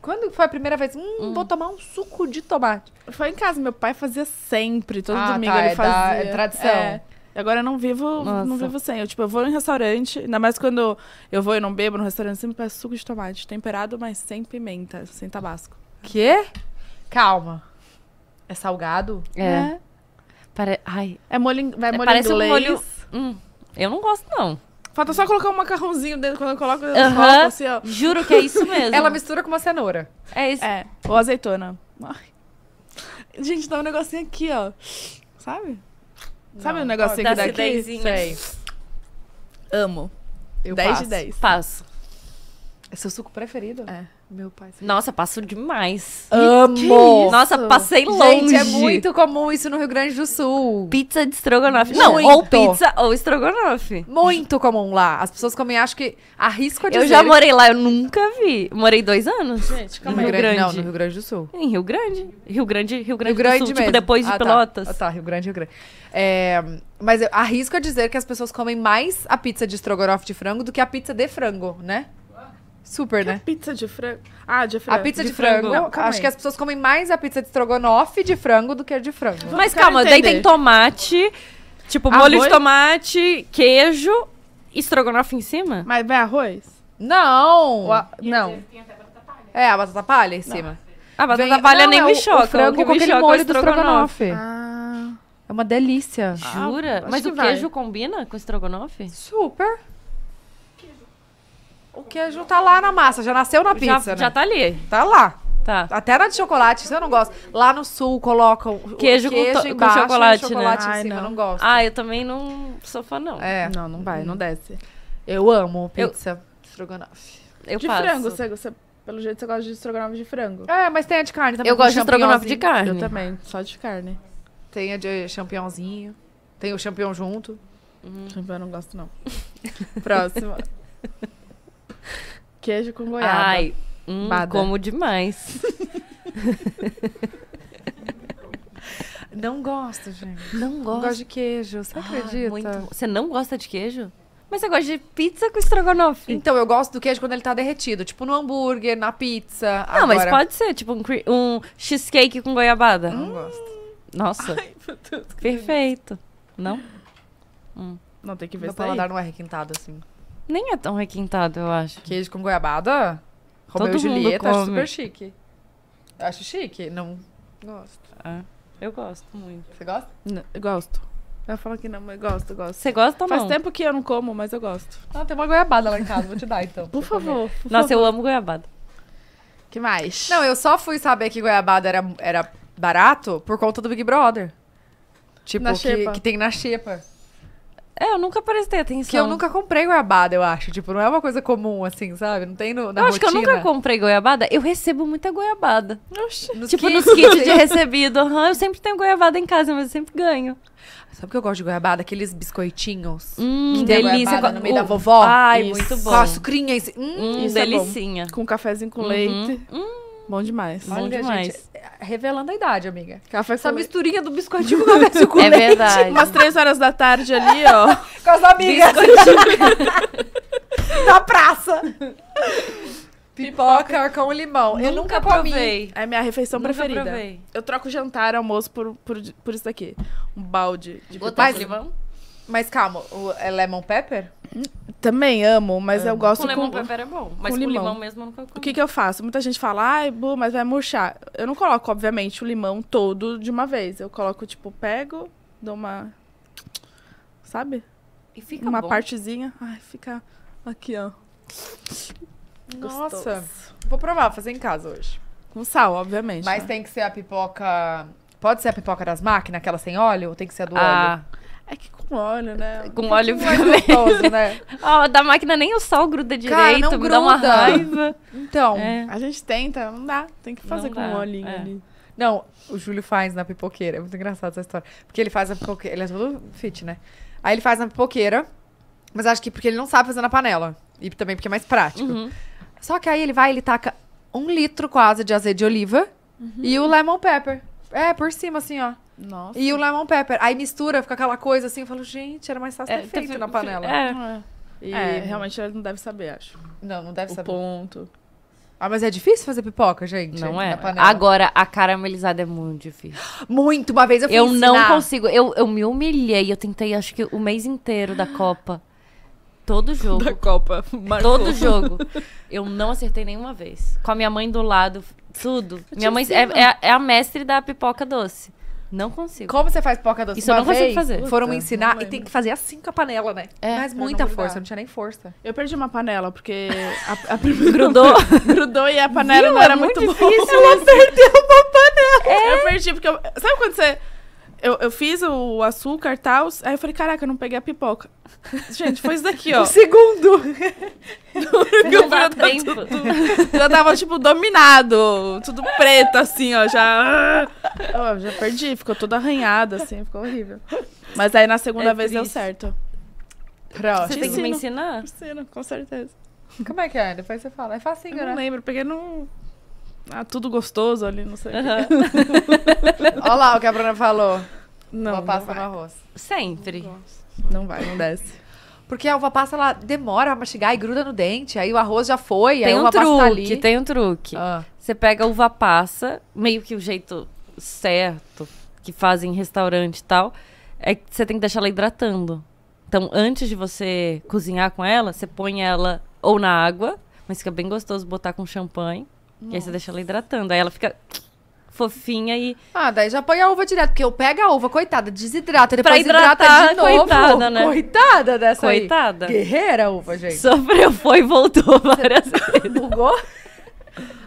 Speaker 2: Quando foi a primeira vez? Hum, hum. vou tomar um suco de tomate. Foi em casa, meu pai fazia sempre, todo ah, domingo tá, ele é fazia. Da, é tradição. É. Agora eu não vivo, não vivo sem. Eu, tipo, eu vou em restaurante, ainda mais quando eu vou e não bebo no restaurante, sempre peço suco de tomate, temperado, mas sem pimenta, sem tabasco. Quê? Calma. É salgado? É. é.
Speaker 1: Pare... Ai.
Speaker 2: É molho, vai é, molho Parece inglês. um molho...
Speaker 1: Hum, eu não gosto, não.
Speaker 2: Falta só colocar um macarrãozinho dentro. Quando eu coloco, eu uh -huh. coloco assim, ó. Juro que é isso mesmo. Ela mistura com uma cenoura. É isso. É. Ou azeitona. Ai. Gente, dá um negocinho aqui, ó. Sabe? Não. Sabe o um negocinho ó, dá daqui? Sei. Amo.
Speaker 1: Eu 10 de 10. Passo. É seu suco preferido? É. Meu pai. Nossa, passo demais. Amo! Nossa, passei longe. Gente, é muito
Speaker 2: comum isso no Rio
Speaker 1: Grande do Sul. Pizza de estrogonofe. Não, Muito. ou pizza ou estrogonofe.
Speaker 2: Muito comum lá. As pessoas comem, acho que arrisco a dizer. Eu já morei lá, eu
Speaker 1: nunca vi. Morei dois anos. Gente, calma aí. Rio Grande. Não, no Rio Grande do Sul. Em Rio Grande. Rio Grande, Rio Grande, Rio Grande do Sul. Tipo, mesmo. Tipo, depois de ah, tá. Pelotas. Tá. Ah,
Speaker 2: tá, Rio Grande, Rio Grande. É, mas eu arrisco a dizer que as pessoas comem mais a pizza de estrogonofe de frango do que a pizza de frango, né? Super, que né? Pizza de frango. Ah, de frango. A pizza de, de frango. frango. Não, acho aí. que as pessoas comem mais a pizza de estrogonofe de frango do que a de frango. Mas calma, entender. daí tem
Speaker 1: tomate, tipo arroz? molho de tomate, queijo, estrogonofe em cima? Mas vem arroz? Não. A... Não. É, a batata
Speaker 2: palha em não. cima.
Speaker 1: A ah, batata vem... palha não, nem é me choca. O frango é o com aquele molho do estrogonofe.
Speaker 2: Ah. É uma delícia. Jura? Ah, Mas o queijo vai.
Speaker 1: combina com estrogonofe? Super. O queijo é tá lá na massa, já nasceu na pizza, já, né? Já tá ali.
Speaker 2: Tá lá. Tá. Até na de chocolate, isso eu não gosto. Lá no sul colocam queijo, queijo com, embaixo, com chocolate, e chocolate né? em cima, não. não gosto. Ah, eu também não sou fã, não. É, não, não vai, não desce. Eu amo pizza estrogonofe. Eu de faço. frango, você, você, pelo jeito você gosta de estrogonofe de frango. É, mas tem a de carne também. Eu gosto de estrogonofe de carne. Eu também, só de carne. Tem a de champignonzinho, tem o champignon junto. Uhum. Champignon eu não gosto, não. Próxima. Queijo com goiaba. Ai, hum, como
Speaker 1: demais. Não gosto, gente. Não gosto. Não gosto de queijo. Você ah, acredita? Muito... Você não gosta de queijo?
Speaker 2: Mas você gosta de pizza com estrogonofe? Então, eu gosto do queijo quando ele tá derretido. Tipo no hambúrguer, na pizza. Não, agora... mas pode
Speaker 1: ser. Tipo um, um cheesecake com goiabada. Não hum. gosto. Nossa. Ai, meu Deus. Perfeito. Não? Hum. Não, tem que ver Meu se paladar aí. não é requintado assim. Nem é tão requintado, eu acho. Queijo com goiabada? Romeu Todo e Julieta, acho super
Speaker 2: chique. Acho chique, não gosto. É, eu gosto muito. Você gosta? Não, eu gosto. Eu falo que não, mas gosto, gosto. Você gosta ou Faz não? tempo que eu não como, mas eu gosto. Ah, tem uma goiabada lá em casa, vou te dar então. por favor. Por Nossa, favor. eu amo goiabada. Que mais? Não, eu só fui saber que goiabada era, era barato por conta do Big Brother. Tipo, na que, que tem
Speaker 1: na xepa. É, eu nunca prestei atenção. Que eu nunca
Speaker 2: comprei goiabada, eu acho. Tipo, não é uma coisa comum, assim, sabe? Não tem no, na Eu rotina. acho que eu nunca
Speaker 1: comprei goiabada. Eu recebo muita goiabada. Oxi. Nos tipo, kits. nos kits de recebido. eu sempre tenho goiabada em casa, mas eu sempre ganho.
Speaker 2: Sabe o que eu gosto de goiabada? Aqueles biscoitinhos. Hum, que delícia. goiabada no meio da vovó. Ai, Isso. muito bom. Com açucrinha. Esse... Hum, Hum, é bom. delicinha. Com cafezinho com uhum. leite. Hum. Bom demais. Olha, Bom demais. Gente, é, revelando a idade, amiga. Café Essa leite. misturinha do biscoitinho com café com é leite. É verdade. Umas três horas da tarde ali, ó. com as amigas. Na praça. Pipoca, com limão. Nunca eu nunca provei. É minha refeição nunca preferida. Provei. Eu troco jantar, almoço por, por, por isso daqui. Um balde de Botar pipoca. limão? Mas calma, o, é lemon pepper? Também amo, mas eu é. gosto com... lemon com, pepper
Speaker 1: é bom, mas com, limão. limão. mesmo eu nunca comi.
Speaker 2: O que que eu faço? Muita gente fala, ai, Bu, mas vai murchar. Eu não coloco, obviamente, o limão todo de uma vez. Eu coloco, tipo, pego, dou uma... Sabe? E fica Uma bom. partezinha. Ai, fica aqui, ó. Nossa. Gostoso. Vou provar, fazer em casa hoje. Com sal, obviamente. Mas né? tem que ser a pipoca... Pode ser a pipoca das máquinas, aquela sem óleo? Ou tem que ser a do ah. óleo?
Speaker 1: É que com óleo, né? Com óleo fica meio... né? oh, da máquina nem o sol gruda direito, Cara, não gruda. dá uma raiva. Então, é. a gente tenta, não dá. Tem que fazer não com óleo é. ali.
Speaker 2: Não, o Júlio faz na pipoqueira. É muito engraçado essa história. Porque ele faz na pipoqueira. Ele é todo fit, né? Aí ele faz na pipoqueira. Mas acho que porque ele não sabe fazer na panela. E também porque é mais prático. Uhum. Só que aí ele vai, ele taca um litro quase de azeite de oliva uhum. e o lemon pepper. É, por cima, assim, ó. Nossa. E o lemon pepper. Aí mistura, fica aquela coisa assim. Eu falo, gente, era mais fácil é, ter feito na panela. É. é. é e... é. realmente ele não deve saber, acho. Não, não deve o saber. ponto.
Speaker 1: Ah, mas é difícil fazer pipoca, gente? Não é. Agora, a caramelizada é muito difícil. Muito! Uma vez eu fui Eu ensinar. não consigo. Eu, eu me humilhei. Eu tentei, acho que o mês inteiro da Copa. Todo jogo. Da Copa. Marcou. Todo jogo. Eu não acertei nenhuma vez. Com a minha mãe do lado, tudo. Minha mãe é, é, é a mestre da pipoca doce. Não consigo. Como você faz poca doce? Isso uma eu não vez, consigo fazer. Foram me ensinar e tem que fazer assim com a panela, né? É, Mas muita força, eu não tinha nem
Speaker 2: força. Eu perdi uma panela, porque a, a primeira... grudou. grudou e a panela Viu? não é era é muito, muito boa. Ela perdeu uma panela. É. Eu perdi, porque... Eu... Sabe quando você eu, eu fiz o açúcar e tal. Aí eu falei, caraca, eu não peguei a pipoca. Gente, foi isso daqui, ó. Um segundo! já, tá dava tudo, já tava, tipo, dominado. Tudo preto, assim, ó. Já. Ó, já perdi, ficou toda arranhada, assim, ficou horrível. Mas aí na segunda é vez triste. deu certo. Pronto. Você tem que me ensinar? Ensino, com certeza. Como é que é? Depois você fala. É fácil eu né? Não lembro, peguei no. Ah, tudo gostoso ali, não sei. Uhum. Olha lá o que a Bruna falou. Não. Uva passa no arroz. Sempre. Não, vai, não desce. Porque a uva passa, ela demora a mastigar e gruda no dente. Aí o arroz já foi, tem aí a uva truque, passa tá ali. Tem
Speaker 1: um truque, truque. Ah. Você pega a uva passa, meio que o jeito certo que fazem em restaurante e tal, é que você tem que deixar ela hidratando. Então, antes de você cozinhar com ela, você põe ela ou na água, mas fica bem gostoso botar com champanhe. Nossa. E aí você deixa ela hidratando. Aí ela fica fofinha e.
Speaker 2: Ah, daí já põe a uva direto, porque eu pego a uva, coitada, desidrata, depois hidratar, hidrata de novo. Coitada, né? Coitada dessa coitada. aí. Guerreira a
Speaker 1: uva, gente. Sofreu, foi e voltou várias vezes. Bugou?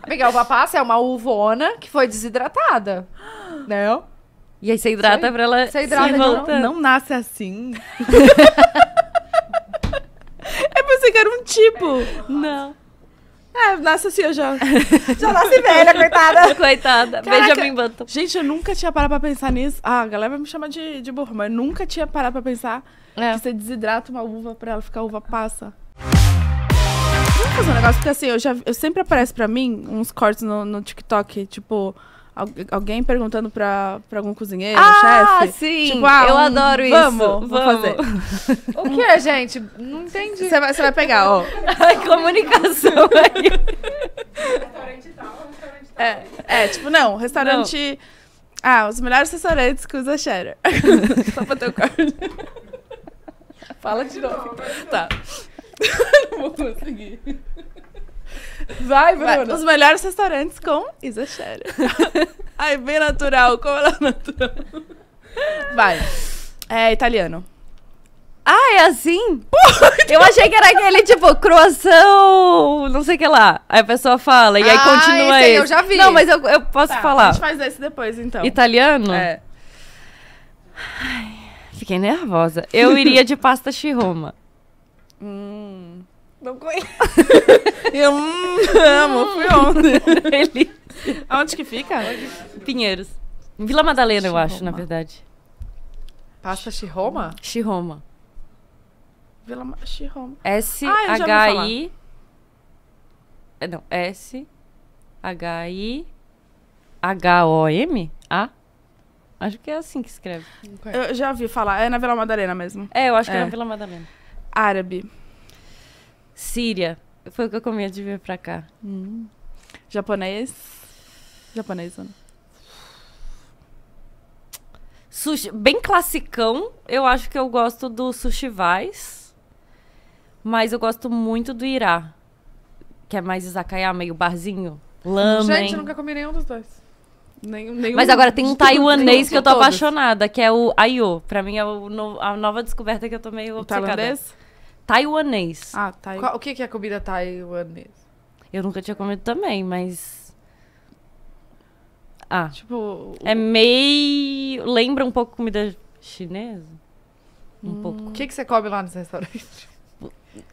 Speaker 2: Amiga, a uva passa é uma uvona que foi desidratada, né? E aí você hidrata para pra ela você hidrata se Não, não nasce assim. é pensei que era um tipo. Não. É, nasce assim, eu já. já nasce velha, coitada. Coitada. Caraca. me Button. Gente, eu nunca tinha parado pra pensar nisso. Ah, a galera vai me chamar de, de burro, mas eu nunca tinha parado pra pensar é. que você desidrata uma uva pra ela ficar uva passa. Vamos fazer um negócio, porque assim, eu, já, eu sempre aparece pra mim uns cortes no, no TikTok, tipo alguém perguntando pra, pra algum cozinheiro, ah, chefe. Sim, tipo, ah, sim! Eu um, adoro isso. Vamos, vamos. fazer. O que é, gente? Não entendi. Você vai, vai pegar,
Speaker 1: ó. Comunicação aí.
Speaker 2: Restaurante tal, restaurante tal. É, é tipo, não, restaurante. Não. Ah, os melhores restaurantes que usa cheddar. Só pra ter o card. Fala de novo. Tá. não vou conseguir. Vai, Bruna. Vai. Os melhores restaurantes com Isa Ai, bem natural. Como ela é natural. Vai. É italiano.
Speaker 1: Ah, é assim? Eu achei que era aquele, tipo, croação, não sei o que lá. Aí a pessoa fala, e aí ah, continua aí. eu já vi. Não, mas eu, eu posso tá, falar. A gente faz
Speaker 2: esse depois, então. Italiano? É.
Speaker 1: Ai, fiquei nervosa. Eu iria de pasta chiroma.
Speaker 2: hum. Não conheço. eu hum, amo, fui ontem. Ele...
Speaker 1: Onde que fica? Pinheiros. Vila Madalena, eu acho, na verdade. Pasta Chiroma? Chiroma.
Speaker 2: Vila Ma... Chiroma.
Speaker 1: S-H-I... Ah, eh, Não, S-H-I... H-O-M? A? Acho que é assim que escreve. Eu
Speaker 2: já ouvi falar. É na Vila Madalena mesmo. É, eu acho que é, é na Vila Madalena. Árabe.
Speaker 1: Síria. Foi o que eu comia de vir pra cá. Hum. Japonês? Japonês, não. Né? Sushi, bem classicão. Eu acho que eu gosto do Sushi Vice. Mas eu gosto muito do Irá. Que é mais izakaya, meio barzinho. Lama, Gente, eu nunca
Speaker 2: comi nenhum dos dois. Nenhum, nenhum mas agora tem um taiwanês que eu tô todos.
Speaker 1: apaixonada, que é o Ayo. Pra mim é no, a nova descoberta que eu tô meio obcecada. O tailandês? taiwanês. Ah, tai... Qual, o que é a comida taiwanesa? Eu nunca tinha comido também, mas. Ah. Tipo. O... É meio. Lembra um pouco comida chinesa? Um hum. pouco. O que, que você come lá nesse restaurante?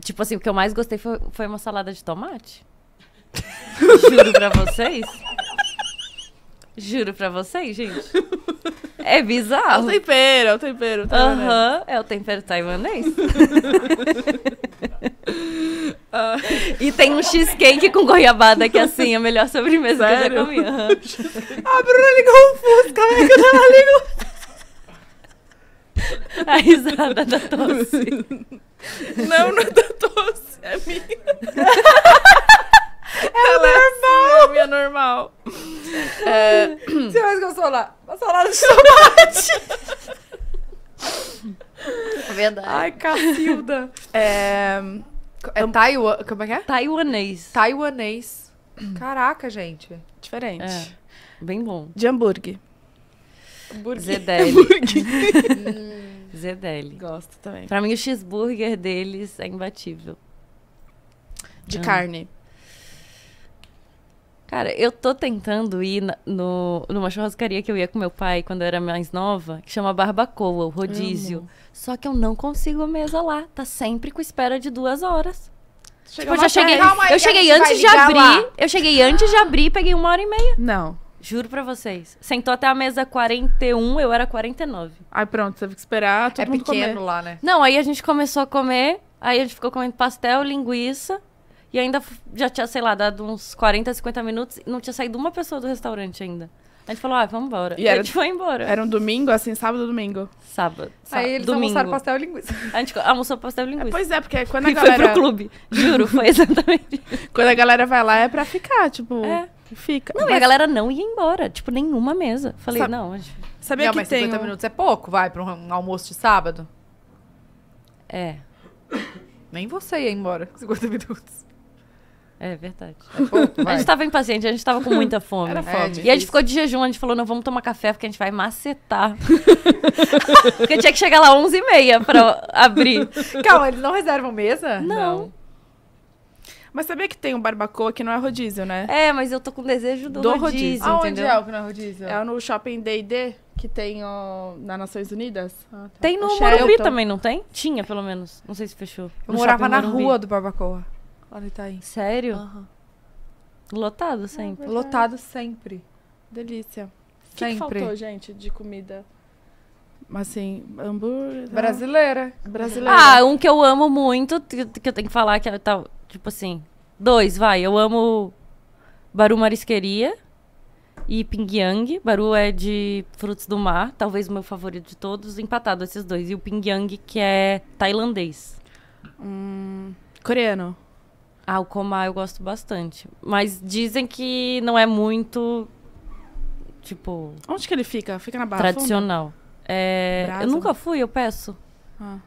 Speaker 1: Tipo assim, o que eu mais gostei foi, foi uma salada de tomate. Juro pra vocês. Juro pra vocês, gente. É bizarro. É o tempero, é o tempero. Aham, uhum, é o tempero taiwanês. Ah. E tem um cheesecake com goiabada que assim, é a melhor sobremesa Sério? que eu já comi. Uhum.
Speaker 2: a Bruna ligou um fusca, mas é que ela ligou... A risada da tosse. Não, não é da tosse, é minha. É ela... É a normal.
Speaker 1: É...
Speaker 2: Você mais gostou lá? Uma salada de tomate. verdade. Ai, Cacilda. É... É Taiwan... Como é que é? Taiwanês. Taiwanês. Caraca, gente.
Speaker 1: Diferente. É. Bem bom. De hambúrguer. Hambúrguer. Zedeli. Zedeli. Gosto também. Pra mim, o cheeseburger deles é imbatível. De hum. carne. Cara, eu tô tentando ir na, no, numa churrascaria que eu ia com meu pai quando eu era mais nova, que chama Barbacoa, o rodízio. Amo. Só que eu não consigo a mesa lá. Tá sempre com espera de duas horas. Chegou tipo, já cheguei, Calma, eu cheguei antes de abrir. Lá. Eu cheguei antes de abrir e peguei uma hora e meia. Não. Juro pra vocês. Sentou até a mesa 41, eu era 49.
Speaker 2: Aí pronto, teve que esperar todo é mundo pequeno comer. lá, né?
Speaker 1: Não, aí a gente começou a comer, aí a gente ficou comendo pastel, linguiça. E ainda já tinha, sei lá, dado uns 40, 50 minutos e não tinha saído uma pessoa do restaurante ainda. A gente falou, ah, vamos embora. E, era, a gente foi embora. Era um domingo, assim, sábado ou domingo? Sábado. Aí eles domingo. almoçaram pastel e linguiça. A gente almoçou pastel e é, linguiça. É, pois é, porque quando a galera... foi pro clube. Juro, foi exatamente Quando a galera vai lá é pra ficar, tipo... É. Fica. Não, mas... e a galera não ia embora. Tipo, nenhuma mesa. Falei, Sabe... não, gente... Sabia não, que mas tem 50 minutos é pouco,
Speaker 2: vai, pra um almoço de sábado? É. Nem você ia embora 50 minutos. É verdade. É pouco, a gente tava impaciente, a gente tava com muita fome. Era é. fome. É, e a gente ficou
Speaker 1: de jejum, a gente falou, não, vamos tomar café, porque a gente vai macetar. porque tinha que chegar lá 11h30 pra abrir. Calma,
Speaker 2: eles não reservam mesa? Não. não. Mas sabia que tem um barbacoa que não é rodízio, né? É, mas eu tô com desejo do, do rodízio, rodízio Aonde é o que não é rodízio? É no Shopping D&D, que tem ó, na Nações
Speaker 1: Unidas. Ah, tá. Tem no Morumbi também, não tem? Tinha, pelo menos. Não sei se fechou. Eu no morava na Morumbi. rua
Speaker 2: do barbacoa. Olha, tá aí. Sério? Uhum. Lotado é sempre. É Lotado
Speaker 1: sempre. Delícia. O que, que, faltou,
Speaker 2: gente, de comida? Assim, hambúrguer. Brasileira. Brasileira. Ah, um
Speaker 1: que eu amo muito, que, eu tenho que falar que é tal. Tá, tipo assim. Dois, vai. Eu amo Baru Marisqueria e Pingyang. Baru é de frutos do mar, talvez o meu favorito de todos, empatado esses dois. E o Pingyang, que é tailandês. Hum, coreano. Ah, o Comar eu gosto bastante. Mas dizem que não é muito. Tipo. Onde que ele fica? Fica na Barra Tradicional. É, eu nunca fui, eu peço. Ah.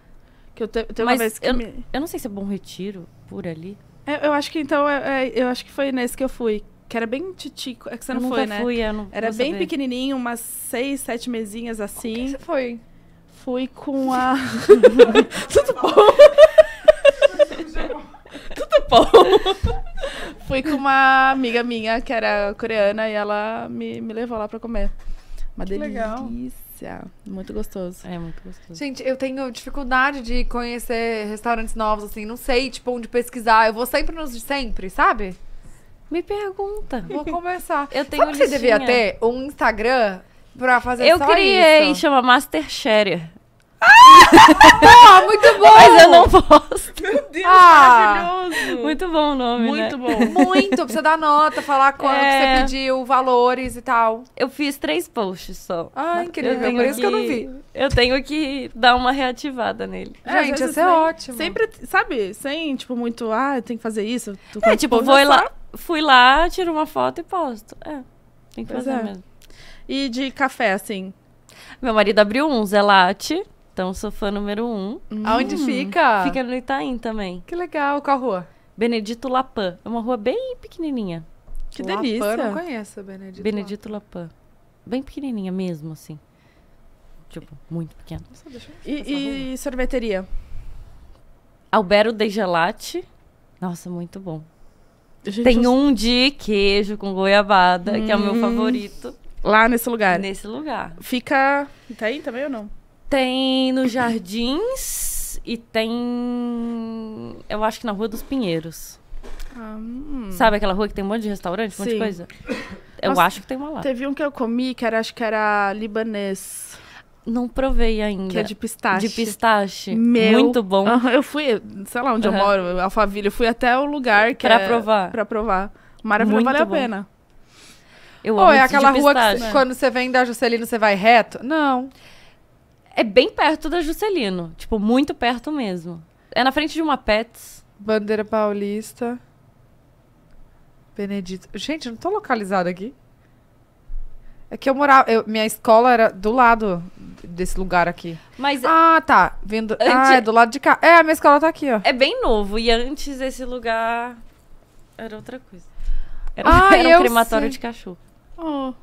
Speaker 1: Que eu te, Mas uma vez que eu, me... eu não sei se é Bom Retiro, por ali.
Speaker 2: É, eu acho que então, é, é, eu acho que foi nesse que eu fui. Que era bem titico. É que você eu não foi, né? Fui, eu não era bem saber. pequenininho, umas seis, sete mesinhas assim. você foi? Fui com a. Tudo bom? Japão. Fui com uma amiga minha que era coreana e ela me, me levou lá pra comer. Uma que delícia. Legal. Muito gostoso.
Speaker 1: É, muito gostoso.
Speaker 2: Gente, eu tenho dificuldade de conhecer restaurantes novos, assim. Não sei, tipo, onde pesquisar. Eu vou sempre nos de sempre, sabe? Me pergunta. Vou
Speaker 1: começar. eu tenho Sabe que você devia ter um
Speaker 2: Instagram pra fazer eu só isso? Eu criei,
Speaker 1: chama Master Share. Ah, muito bom! Mas eu não posso. Meu Deus, ah,
Speaker 2: maravilhoso! Muito bom o nome, né? Muito né? bom. Muito, precisa dar nota, falar quando é... você pediu, valores
Speaker 1: e tal. Eu fiz três posts só. Ah, incrível, por isso que, eu não vi. Eu tenho que dar uma reativada nele. É, Gente, isso é ótimo.
Speaker 2: Sempre, sabe, sem, tipo,
Speaker 1: muito, ah, tem que fazer isso. É, tipo, vou lá, fui lá, tiro uma foto e posto. É, tem que pois fazer é. mesmo. E de café, assim? Meu marido abriu um, Zelate. Então sou fã número um. Hum. Aonde hum. fica? Fica no Itaim também. Que legal, qual rua? Benedito Lapan. É uma rua bem pequenininha. Que Lapan, delícia. não conheço Benedito. Benedito Lapan. Bem pequenininha mesmo, assim. Tipo, muito pequena.
Speaker 2: e, e
Speaker 1: sorveteria? Albero de Gelate. Nossa, muito bom. Tem um de queijo com goiabada, hum. que é o meu hum. favorito. Lá nesse lugar? Nesse lugar. Fica. Tá aí também ou não? Tem nos Jardins e tem. Eu acho que na Rua dos Pinheiros.
Speaker 2: Ah, hum. Sabe aquela
Speaker 1: rua que tem um monte de restaurante, um Sim. monte de coisa? Eu Nossa, acho que tem uma lá. Teve
Speaker 2: um que eu comi que era, acho que era libanês. Não provei ainda. Que é de pistache. De pistache. Meu. Muito bom. eu fui, sei lá onde eu moro, Alphaville, eu fui até o lugar que pra é... provar. Pra provar. Maravilhoso, vale a pena.
Speaker 1: Eu é amo é aquela rua que né? quando você vem da Juscelino, você vai reto? Não. Não. É bem perto da Juscelino. Tipo, muito perto mesmo. É na frente de uma Pets. Bandeira Paulista. Benedito. Gente, eu não tô localizada aqui.
Speaker 2: É que eu morava. Eu, minha escola era do lado desse lugar aqui. Mas. É- ah, tá.
Speaker 1: Vindo. Ah, antes... Ah, é do
Speaker 2: lado de cá. É, a minha escola tá aqui, ó.
Speaker 1: É bem novo. E antes esse lugar. Era outra coisa.
Speaker 2: Era, ah, era um crematório sei. de
Speaker 1: cachorro. Oh.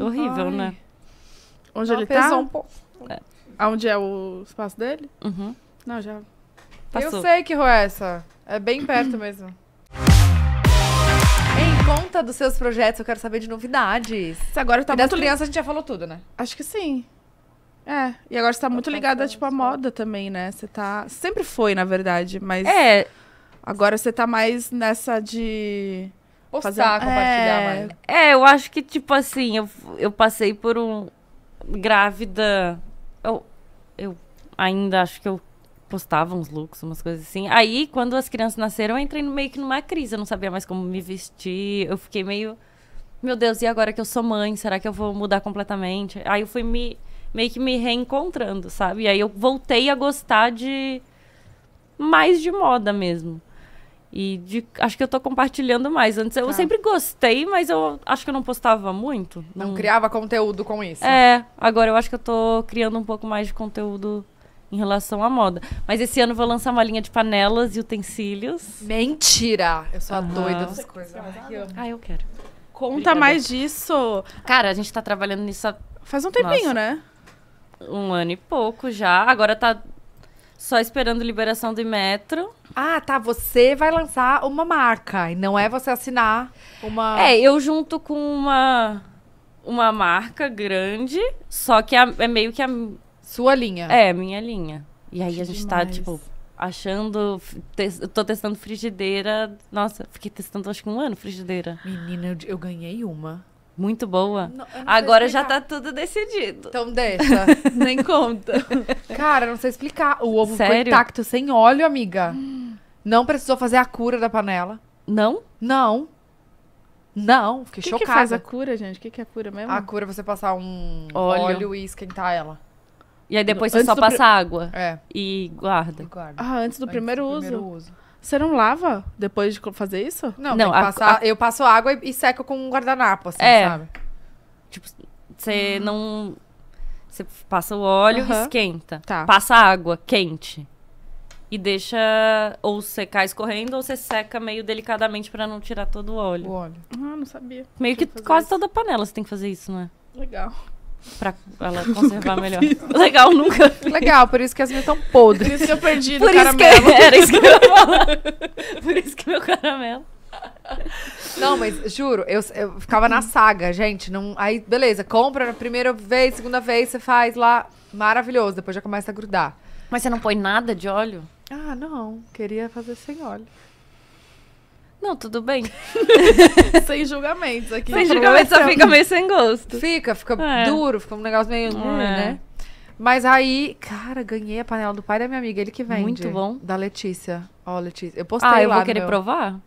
Speaker 1: Horrível, né? Ai. né? Onde Ela ele tá? Um pouco. É.
Speaker 2: Aonde é o espaço dele? Uhum. Não, já. Passou. Eu sei que rua é essa. É bem perto mesmo. Em conta dos seus projetos, eu quero saber de novidades. Você agora tá e muito crianças a gente já falou tudo, né? Acho que sim. É, e agora você tá muito ligada, tipo, à moda também, né? Você tá. Sempre foi, na verdade, mas. É. Agora você tá mais nessa de. Postar, fazer... É. compartilhar é... mais.
Speaker 1: É, eu acho que, tipo assim, eu, eu passei por um. Grávida eu, eu ainda acho que eu postava uns looks, umas coisas assim. Aí, quando as crianças nasceram, eu entrei meio que numa crise. Eu não sabia mais como me vestir. Eu fiquei meio. Meu Deus, e agora que eu sou mãe? Será que eu vou mudar completamente? Aí eu fui me meio que me reencontrando, sabe? E aí eu voltei a gostar de mais de moda mesmo. E de, acho que eu tô compartilhando mais. Antes eu tá. sempre gostei, mas eu acho que eu não postava muito. Não, não, criava
Speaker 2: conteúdo com isso. É,
Speaker 1: agora eu acho que eu tô criando um pouco mais de conteúdo em relação à moda. Mas esse ano eu vou lançar uma linha de panelas e utensílios. Mentira! Eu sou a doida das
Speaker 2: coisas. ah, eu quero. Conta Obrigada. mais
Speaker 1: disso. Cara, a gente tá trabalhando nisso há... Faz um tempinho, Nossa. né? Um ano e pouco já. Agora tá só esperando liberação do metro. Ah, tá.
Speaker 2: Você vai lançar uma marca e não é você assinar uma. É, eu junto com
Speaker 1: uma uma marca grande, só que é meio que a sua linha. É, minha linha. E aí que a gente tá, demais. tá tipo achando. Te, tô testando frigideira. Nossa, fiquei testando acho que um ano frigideira. Menina, eu, eu ganhei uma. Muito boa. Não, não Agora já tá tudo decidido. Então deixa. Nem conta. Cara, não sei explicar. O
Speaker 2: ovo Sério? intacto, sem óleo, amiga. Não precisou fazer a cura da panela. Não? Não. Não, fiquei que chocada. O que faz a cura, gente? O que, que é a cura mesmo? A cura é você passar um óleo, óleo e esquentar ela. E aí depois no, você só passa
Speaker 1: água. É. E guarda. E guarda. Ah, antes do, antes primeiro, do uso. primeiro uso.
Speaker 2: Você não lava depois de fazer isso? Não, não a, passar, a... eu passo água e, e, seco com um guardanapo,
Speaker 1: assim, é. sabe? Tipo, você não. Você passa o óleo, uhum. esquenta. Tá. Passa água quente. E deixa ou secar escorrendo ou você seca meio delicadamente para não tirar todo o óleo. O óleo. Ah, não sabia. Meio que quase isso. toda panela você tem que fazer isso, não é? Legal. Pra ela conservar melhor. Legal, nunca. Legal, por isso que as minhas estão podres. Por isso que eu perdi por caramelo. Que era isso que eu ia falar. Por isso que meu caramelo. Não, mas
Speaker 2: juro, eu, eu ficava na saga, gente. Não, aí, beleza, compra na primeira vez, segunda vez, você faz lá. Maravilhoso, depois já começa a grudar. Mas você não põe nada de óleo? Ah, não. Queria fazer sem óleo. Não, tudo bem. sem julgamentos aqui. Sem julgamentos, só fica meio sem gosto. Fica, fica é. duro, fica um negócio meio. É. né? Mas aí, cara, ganhei a panela do pai da minha amiga, ele que vende. Muito bom. Da Letícia. Ó, Letícia. Eu ah, postei lá. Ah, eu vou querer meu... provar?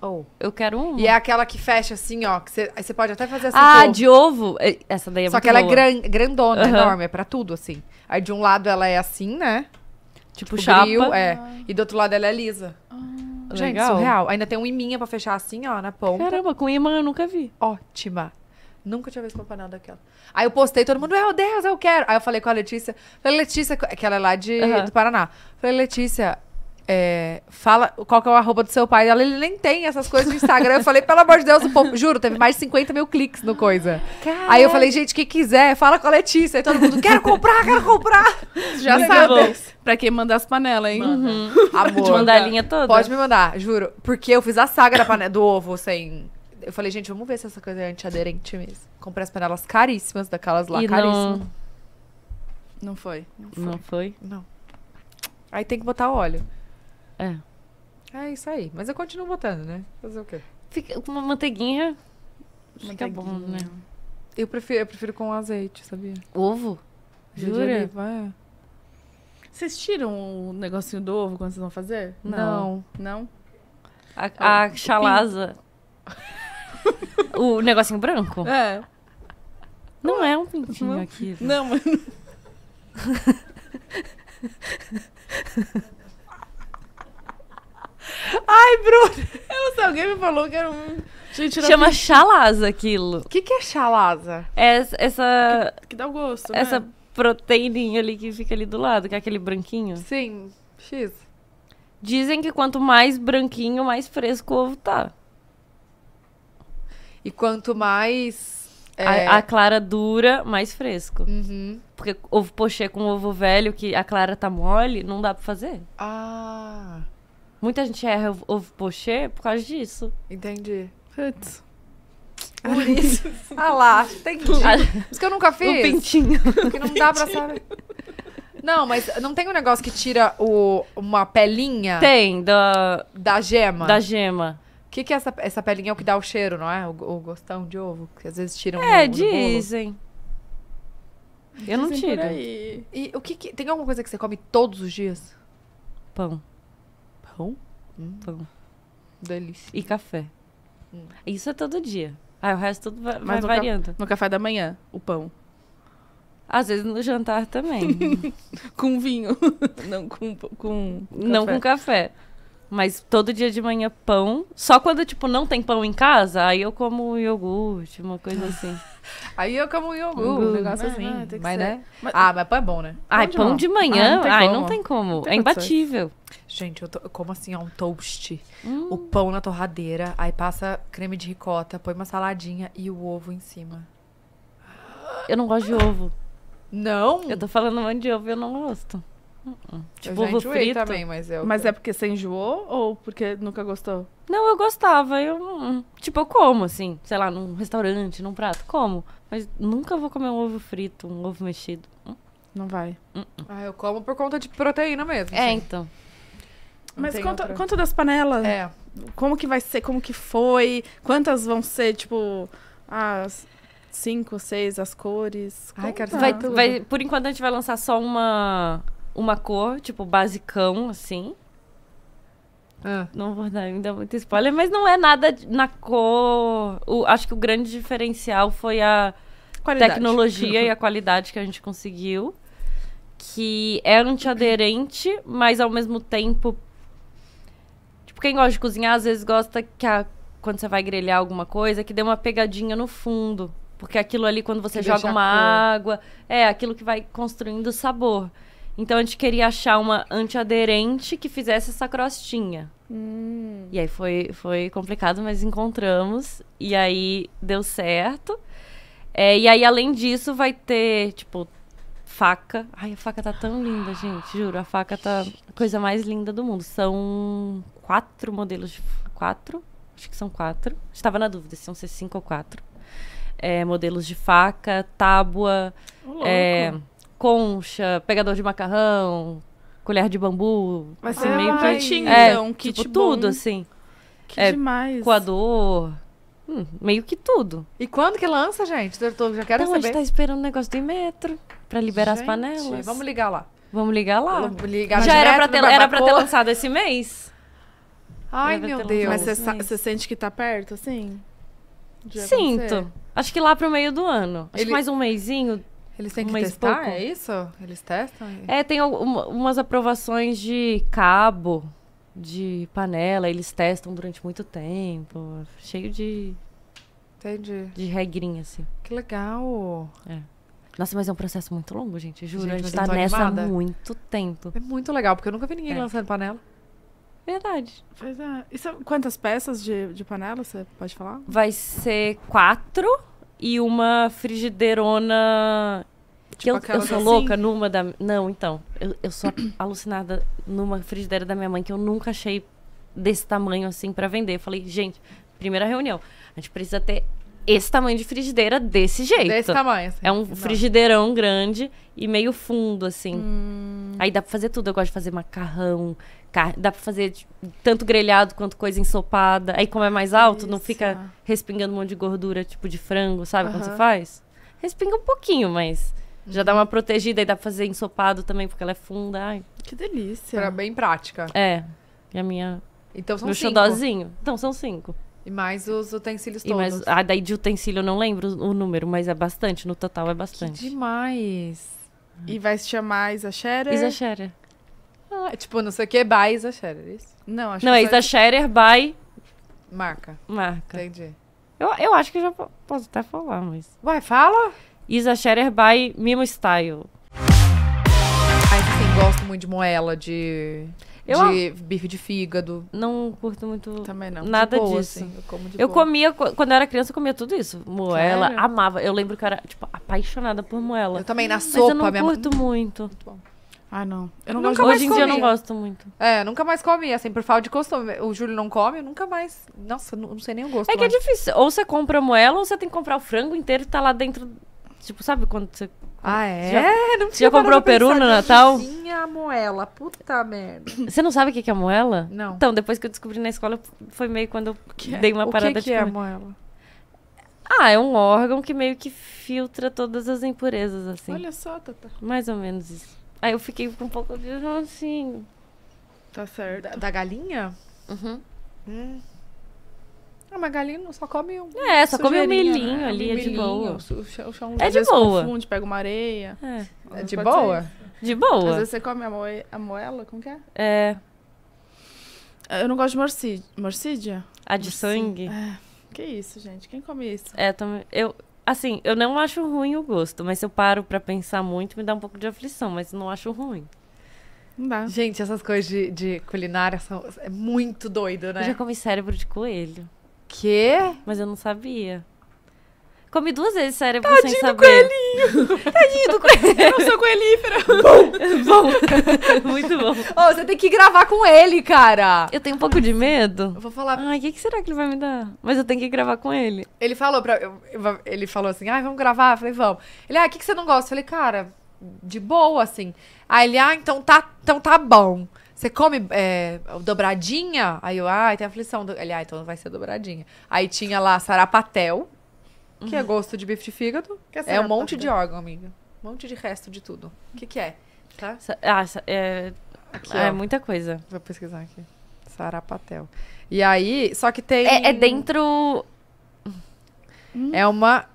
Speaker 2: Oh. Eu quero um E é aquela que fecha assim, ó. Que você, aí você pode até fazer assim. Ah, de ovo? É, essa daí é Só que ela é boa. é gran, grandona, uhum. enorme, é pra tudo, assim. Aí de um lado ela é assim, né? Tipo, tipo chapa. é. E do outro lado ela é lisa. Ah.
Speaker 1: Gente, Legal. surreal. Ainda
Speaker 2: tem um iminha pra fechar assim, ó, na ponta. Caramba, com imã eu nunca vi. Ótima. Nunca tinha visto uma panela daquela. Aí eu postei, todo mundo, meu Deus, eu quero. Aí eu falei com a Letícia. Falei, Letícia, que ela é lá de, Uhum. do Paraná. Falei, Letícia, é, fala qual que é o arroba do seu pai. Ela, ele nem tem essas coisas no Instagram. Eu falei, pelo amor de Deus, o povo, juro, teve mais de 50 mil cliques no coisa. Aí eu falei, gente, quem quiser, fala com a Letícia. Aí todo mundo, quero comprar, quero comprar. Já Muito sabe. Pra quem mandar as panelas, hein? Uhum. Amor. Pode mandar a linha toda. Pode me mandar, juro. Porque eu fiz a saga da panela, do ovo sem... Eu falei, gente, vamos ver se essa coisa é antiaderente mesmo. Comprei as panelas caríssimas daquelas lá, caríssimas. Não... Não foi. Não foi. Não foi? Não. Aí tem que botar óleo. É. É isso aí. Mas eu continuo botando, né? Fazer o quê? Fica com uma manteiguinha. Fica bom, né? Eu prefiro, eu prefiro com azeite, sabia? Ovo? Jura? Vai. É. Vocês tiram o negocinho do ovo quando vocês vão fazer? Não. Não?
Speaker 1: A, a ah, chalaza. o negocinho branco? É. Não é um pintinho não. aqui. Não, mas...
Speaker 2: falou que era um. Gente, era Chama
Speaker 1: chalaza aquilo. O que,
Speaker 2: que é chalaza?
Speaker 1: É essa.
Speaker 2: Que, que dá o gosto. Né? Essa né?
Speaker 1: ali que fica ali do lado, que é aquele branquinho. Sim, X. Dizem que quanto mais branquinho, mais fresco o ovo tá. E quanto mais. É... A, a, clara dura, mais fresco. Uhum. Porque ovo pochê com ovo velho, que a clara tá mole, não dá pra fazer.
Speaker 2: Ah.
Speaker 1: Muita gente erra ovo pochê por causa disso. Entendi. Putz. Por é isso.
Speaker 2: ah lá, tem Isso que eu nunca fiz. O pintinho.
Speaker 1: Que não dá pra saber.
Speaker 2: Não, mas não tem um negócio que tira o, uma pelinha? Tem,
Speaker 1: da... Da gema? Da gema.
Speaker 2: O que, que é essa, essa pelinha? É o que dá o cheiro, não é? O, o gostão de ovo, que às vezes tiram É, no, no dizem. Eu dizem não tiro. E o que, que... Tem alguma coisa que você come todos os dias?
Speaker 1: Pão macarrão. Hum. Pão. Delícia. E café. Hum. Isso é todo dia. Aí ah, o resto tudo vai, vai no variando. Ca... no café da manhã, o pão. Às vezes no jantar também. com vinho. Não com, com Não café. com café. Mas todo dia de manhã pão. Só quando, tipo, não tem pão em casa, aí eu como iogurte, uma coisa assim.
Speaker 2: aí eu como iogurte, um hum, negócio assim. Não, mas, ser. né? Mas... Ah, mas pão é bom, né? Ai, pão, é de manhã? Ah, não ai, não tem como. Não tem é imbatível. Gente, eu, tô, eu como assim, ó, um toast. Hum. O pão na torradeira, aí passa creme de ricota, põe uma saladinha e
Speaker 1: o ovo em cima. Eu não gosto de ovo. Não? Eu tô falando um monte de ovo e eu não gosto. Tipo, eu já ovo frito. também, mas é Mas é porque você enjoou
Speaker 2: ou porque nunca gostou?
Speaker 1: Não, eu gostava. Eu, hum, tipo, eu como, assim, sei lá, num restaurante, num prato, como. Mas nunca vou comer um ovo frito, um ovo mexido. Hum, Não vai. Hum,
Speaker 2: ah, eu como por conta de proteína mesmo. É, assim.
Speaker 1: então. Não Mas conta, outra... conta
Speaker 2: das panelas. É. Como que vai ser? Como que foi? Quantas vão ser, tipo, as cinco, seis, as cores? Ai, quero saber vai, vai,
Speaker 1: Por enquanto a gente vai lançar só uma uma cor, tipo, basicão, assim. Ah. Não vou dar ainda muito spoiler, mas não é nada na cor. O, acho que o grande diferencial foi a qualidade. tecnologia e a qualidade que a gente conseguiu. Que é antiaderente, mas ao mesmo tempo. Tipo, quem gosta de cozinhar, às vezes gosta que a, quando você vai grelhar alguma coisa, que dê uma pegadinha no fundo. Porque aquilo ali, quando você que joga uma água, é aquilo que vai construindo sabor. Então a gente queria achar uma antiaderente que fizesse essa crostinha. Hum. E aí foi, foi complicado, mas encontramos. E aí deu certo. É, e aí, além disso, vai ter, tipo, faca. Ai, a faca tá tão linda, gente. Juro, a faca tá a coisa mais linda do mundo. São quatro modelos de. Quatro? Acho que são quatro. Estava na dúvida se iam ser cinco ou quatro. É, modelos de faca, tábua. Oh, é, concha, pegador de macarrão, colher de bambu. Vai assim, ser meio cantinho, é, então, um kit tipo, tudo, assim. Que é, demais. Coador. Hum, meio que tudo. E quando que lança, gente? Eu tô, já quero então, saber. a gente tá esperando o um negócio do metro para liberar gente, as panelas. Vamos ligar lá.
Speaker 2: Vamos ligar lá. Ligar já era pra, ter, era pra ter lançado
Speaker 1: esse mês.
Speaker 2: Ai, meu Deus. Mas você sente que tá perto, assim? Sinto.
Speaker 1: Acho que lá pro meio do ano. Acho Ele... que mais um
Speaker 2: mêsinho, eles têm que Mas testar, pouco. é isso? Eles testam? E...
Speaker 1: É, tem algumas umas aprovações de cabo, de panela, eles testam durante muito tempo. Cheio de. Entendi. De regrinha, assim.
Speaker 2: Que legal!
Speaker 1: É. Nossa, mas é um processo muito longo, gente. Juro, gente, a gente tá nessa há muito
Speaker 2: tempo. É muito legal, porque eu nunca vi ninguém é. lançando panela.
Speaker 1: Verdade. Pois é. E são, quantas peças de, de panela você pode falar? Vai ser quatro e uma frigideirona. Tipo que eu, eu sou assim. louca numa da. Não, então. Eu, eu sou alucinada numa frigideira da minha mãe que eu nunca achei desse tamanho assim para vender. Eu falei, gente, primeira reunião. A gente precisa ter esse tamanho de frigideira desse jeito. Desse tamanho, assim. É um frigideirão grande e meio fundo, assim. Hum. Aí dá pra fazer tudo. Eu gosto de fazer macarrão, Dá pra fazer tipo, tanto grelhado quanto coisa ensopada. Aí, como é mais alto, Isso. não fica respingando um monte de gordura, tipo de frango, sabe? Uhum. Quando você faz? Respinga um pouquinho, mas já dá uma uhum. protegida e dá pra fazer ensopado também, porque ela é funda. Ai. Que
Speaker 2: delícia. Era bem
Speaker 1: prática. É. E a minha. Então são Meu cinco. xodózinho.
Speaker 2: Então são cinco. E mais os utensílios todos. mais,
Speaker 1: ah, daí de utensílio eu não lembro o número, mas é bastante. No total é bastante.
Speaker 2: Que demais. Uhum. E vai se chamar Isa Scherer? Isa Scherer. Ah, tipo, não sei o que, by Isa Scherer, é isso? Não, acho Não, que é Isa é
Speaker 1: Scherer é by marca. marca. Entendi. Eu, eu acho que já posso até falar, mas... Vai, fala. Isa Scherer by Mimo Style. Ai, tipo sim, gosto muito de moela, de, Eu de bife de fígado. Não curto muito... Também não. Nada boa, disso. assim, eu como de Eu comia, quando eu era criança, eu comia tudo isso. Moela, Sério? amava. Eu lembro que eu era, tipo, apaixonada por moela. Eu também, na sopa, eu não minha mãe- curto muito. Muito bom. Ah, não. Eu não nunca gosto Hoje em comi. dia eu não gosto muito. É, nunca mais come assim, por falta de costume.
Speaker 2: O Júlio não come, eu nunca mais. Nossa, não, não sei nem o gosto. É que é difícil.
Speaker 1: Ou você compra a moela, ou você tem que comprar o frango inteiro que tá lá dentro. Tipo, sabe quando você. Ah, é? Já, não tinha já comprou peru no Natal? Tinha a
Speaker 2: moela, puta merda.
Speaker 1: Você não sabe o que é a moela? Não. Então, depois que eu descobri na escola, foi meio quando eu que é? dei uma parada que de. O que é a moela? Ah, é um órgão que meio que filtra todas as impurezas, assim. Olha só, Tata. Mais ou menos isso. Aí eu fiquei com um pouco de assim. Tá certo. Da, da galinha?
Speaker 2: Uhum. Hum. Ah, mas galinha só come um. É, só come um milhinho né? ali, é de boa. O chão, o chão é de boa. Confunde, pega uma areia. É, é de boa? Ser. De boa. Às vezes você come a, mo a moela, como que é?
Speaker 1: É. Eu não gosto de morcídia. Morcídia? A de morcídia. sangue? É.
Speaker 2: Que isso, gente? Quem come isso?
Speaker 1: É, também. Eu, Assim, eu não acho ruim o gosto, mas se eu paro para pensar muito, me dá um pouco de aflição, mas não acho ruim. Não Gente, essas coisas de, de culinária são é muito doido, né? Eu já comi cérebro de coelho. Quê? Mas eu não sabia. Comi duas vezes sério, Tadinho sem saber. Tadinho do coelhinho. Tadinho do coelhinho. Eu não sou coelífera. Bom. bom. Muito bom. Oh, você tem que gravar com ele, cara. Eu tenho um pouco de medo. Eu vou falar. Ai, o que, que, será que ele vai me dar? Mas eu tenho que gravar com ele. Ele falou pra...
Speaker 2: Ele falou assim, ai, vamos gravar? Eu falei, vamos. Ele, ah, o que, que você não gosta? Eu falei, cara, de boa, assim. Aí ele, ah, então tá, então tá bom. Você come é, dobradinha? Aí eu, ah, tem então é aflição. Ele, ah, então não vai ser dobradinha. Aí tinha lá sarapatel. Que é uhum. gosto de bife de fígado. É, é um monte né? de órgão, amiga. Um monte de resto de tudo. O que, que é?
Speaker 1: Tá? Ah, é, aqui, é ó.
Speaker 2: muita coisa. Vou pesquisar aqui. Sarapatel. E aí, só que tem. É, é dentro. Hum. É uma.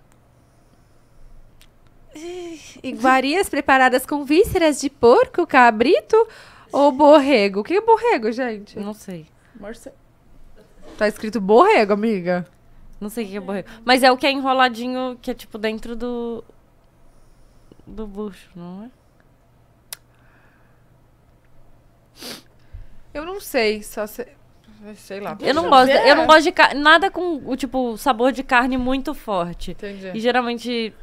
Speaker 2: Iguarias preparadas com vísceras de porco, cabrito ou borrego? O que é borrego, gente? Não sei. Morce... Tá escrito borrego, amiga.
Speaker 1: Não sei o que é borrego. Mas é o que é enroladinho, que é tipo dentro do. do bucho, não é? Eu não sei, só sei.
Speaker 2: Sei lá. Eu não, gosto, eu não gosto de
Speaker 1: car... nada com o tipo sabor de carne muito forte. Entendi. E geralmente.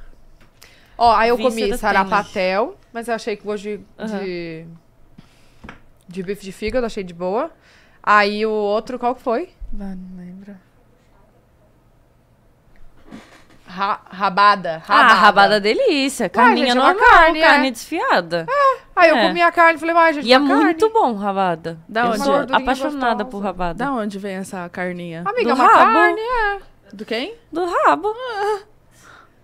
Speaker 1: Ó, aí eu comi sarapatel, tênis.
Speaker 2: mas eu achei que gosto de, uhum. de. de bife de fígado, achei de boa. Aí o outro, qual que foi?
Speaker 1: não lembro. ra rabada, rabada. Ah, rabada é delícia. Carninha é uai, normal, carne, né? carne é. desfiada.
Speaker 2: É. Aí eu é. comi a carne e falei, mas gente, E é carne. muito
Speaker 1: bom rabada. Da eu onde? sou apaixonada por rabada.
Speaker 2: Da onde vem essa carninha? Amiga, do uma rabo. carne, é. Do quem? Do rabo. Ah.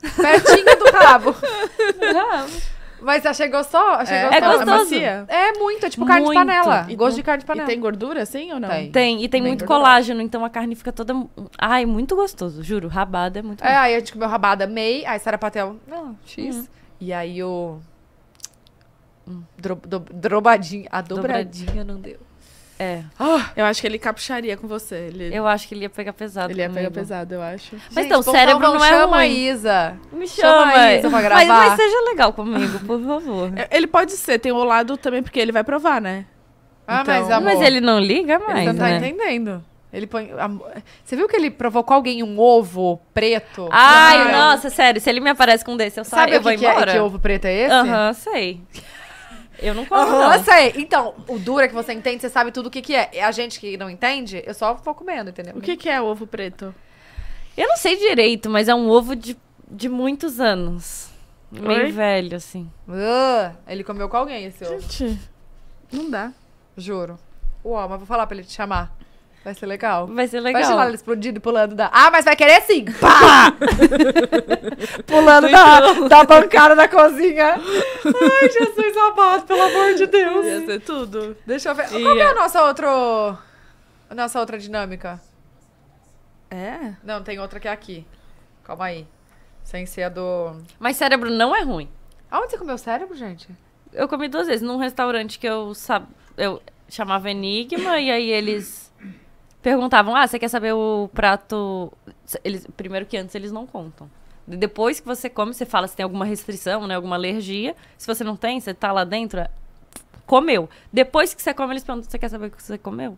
Speaker 2: Pertinho do rabo. do rabo. Mas achei é. é gostoso? Achei é, gostoso. É gostoso. É, muito, é tipo carne muito. de panela. E, gosto de carne
Speaker 1: de panela. E tem gordura, sim ou não? Tem. tem e tem, tem muito gordura. colágeno, então a carne fica toda... Ai, muito gostoso, juro. Rabada é muito É, aí a gente tipo,
Speaker 2: comeu rabada meio, aí Sara Patel, não, ah, X. Uhum.
Speaker 1: E aí o...
Speaker 2: Dro, do, drobadinha, a dobradinha, dobradinha não deu. É.
Speaker 1: Ah! eu acho que ele capricharia com você. Ele... Eu acho que ele ia pegar pesado. Ele ia pegar pesado, eu acho. Mas Gente, então, cérebro não, não é chama ruim.
Speaker 2: Isa.
Speaker 1: Me chama, chama Isa pra gravar. Mas, mas seja legal comigo, por favor. É, ele pode
Speaker 2: ser, tem o lado também, porque ele vai provar, né? Ah, então... mas, amor, mas ele não liga mais. Ele não tá né? entendendo. Ele põe. Você viu que ele provocou alguém um ovo preto? Ai, nossa,
Speaker 1: sério, se ele me aparece com um desse, eu saio. Sabe eu o que, vou que é embora. É, que ovo preto é esse? Aham, uhum, sei. Eu não como, uhum. não. Eu sei.
Speaker 2: Então, o duro é que você entende, você sabe tudo o que, que é. A gente que não entende,
Speaker 1: eu só vou comendo, entendeu? O que, que é ovo preto? Eu não sei direito, mas é um ovo de, de muitos anos. Meio velho, assim.
Speaker 2: Uh, ele comeu com alguém esse ovo. Gente, não dá. Juro. Uau, mas vou falar pra ele te chamar. Vai ser legal. Vai ser legal. Vai ela explodindo pulando da. Ah, mas vai querer sim! Pá! pulando da, então. da bancada da cozinha. Ai, Jesus amado, pelo amor de Deus. Ia ser tudo. Deixa eu ver. Ia. Qual é a nossa outra. nossa outra dinâmica? É? Não, tem outra que é aqui. Calma aí.
Speaker 1: Sem ser a do. Mas cérebro não é ruim. Aonde você comeu cérebro, gente? Eu comi duas vezes num restaurante que eu, sab... eu chamava Enigma e aí eles perguntavam: ah, você quer saber o prato. Eles, primeiro que antes eles não contam. Depois que você come, você fala se tem alguma restrição, né? Alguma alergia. Se você não tem, você tá lá dentro, é, comeu. Depois que você come, eles perguntam: você quer saber o que você comeu?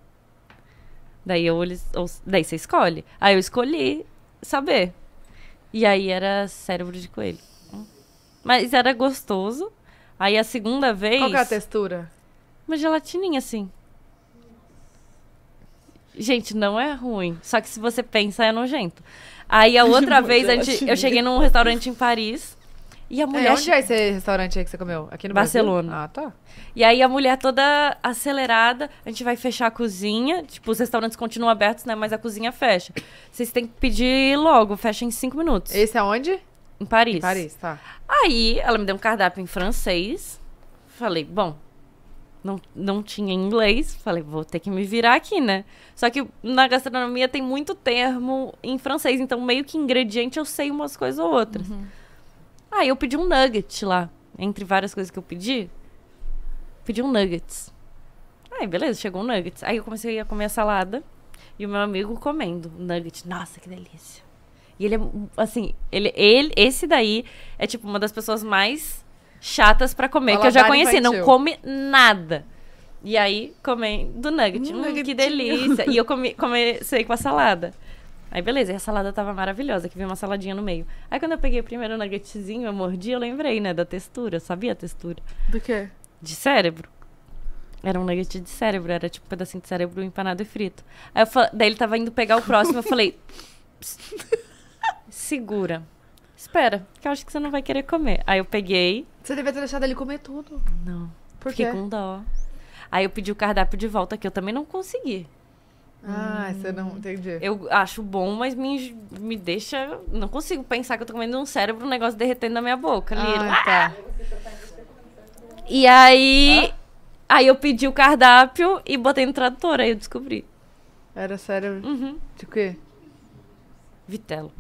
Speaker 1: Daí eu eles. Ou, daí você escolhe. Aí eu escolhi saber. E aí era cérebro de coelho. Mas era gostoso. Aí a segunda vez. Qual que é a textura? Uma gelatininha, assim. Gente, não é ruim. Só que se você pensa, é nojento. Aí a outra vez a gente, assim. eu cheguei num restaurante em Paris.
Speaker 2: E a é, mulher. É, onde é
Speaker 1: esse restaurante aí que você comeu? Aqui no Barcelona. Brasil? Ah, tá. E aí a mulher toda acelerada, a gente vai fechar a cozinha. Tipo, os restaurantes continuam abertos, né? Mas a cozinha fecha. Vocês têm que pedir logo, fecha em cinco minutos. Esse é onde? Em Paris. Em Paris, tá. Aí ela me deu um cardápio em francês. Falei, bom, não, não tinha inglês. Falei, vou ter que me virar aqui, né? Só que na gastronomia tem muito termo em francês, então meio que ingrediente eu sei umas coisas ou outras. Uhum. Aí eu pedi um nugget lá, entre várias coisas que eu pedi. Pedi um nuggets. Aí, beleza, chegou um nuggets. Aí eu comecei a comer a salada e o meu amigo comendo o nugget. Nossa, que delícia. E ele é, assim, ele, ele, esse daí é tipo uma das pessoas mais chatas para comer, Paladar que eu já conheci. Infantil. Não come nada. E aí, comendo nugget. Hum, nugget. que delícia. e eu comi, comecei com a salada. Aí, beleza. E a salada tava maravilhosa, que vinha uma saladinha no meio. Aí, quando eu peguei o primeiro nuggetzinho, eu mordi, eu lembrei, né, da textura. Eu sabia a textura. Do quê? De cérebro. Era um nugget de cérebro, era tipo um pedacinho de cérebro empanado e frito. Aí eu Daí ele tava indo pegar o próximo, eu falei. Segura espera, que eu acho que você não vai querer comer. Aí eu peguei.
Speaker 2: Você devia ter deixado ele comer tudo.
Speaker 1: Não. Por Fiquei com dó. Aí eu pedi o cardápio de volta, que eu também não consegui. Ah, hum. você não. Hum. Entendi. Eu acho bom, mas me, me deixa. Não consigo pensar que eu tô comendo um cérebro, um negócio derretendo na minha boca. Ah, tá. Ah, tá. E aí. Ah? Aí eu pedi o cardápio e botei no tradutor, aí eu descobri.
Speaker 2: Era cérebro? Uhum.
Speaker 1: De quê? Vitelo.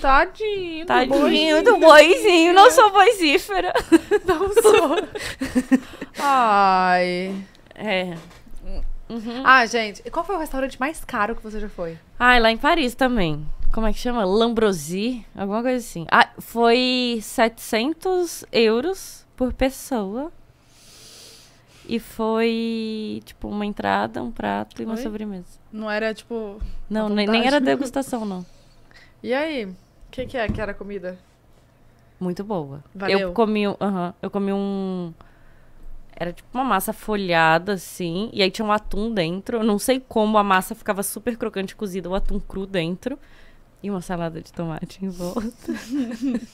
Speaker 2: Tadinho. Tadinho boizinho. do boizinho. Não sou boizífera. Não sou.
Speaker 1: Ai. É.
Speaker 2: Uhum. uhum. Ah, gente, qual foi o restaurante mais caro que você já foi?
Speaker 1: Ah, lá em Paris também. Como é que chama? Lambrosi? Alguma coisa assim. Ah, foi 700 euros por pessoa. E foi, tipo, uma entrada, um prato e uma Oi? sobremesa.
Speaker 2: Não era, tipo. Não, nem, nem, era degustação, não. E aí, o que, que, é que era a comida?
Speaker 1: Muito boa. Valeu. Eu comi, uh -huh, eu comi um. Era tipo uma massa folhada, assim, e aí tinha um atum dentro. Eu não sei como a massa ficava super crocante cozida, o atum cru dentro. E uma salada de tomate em volta.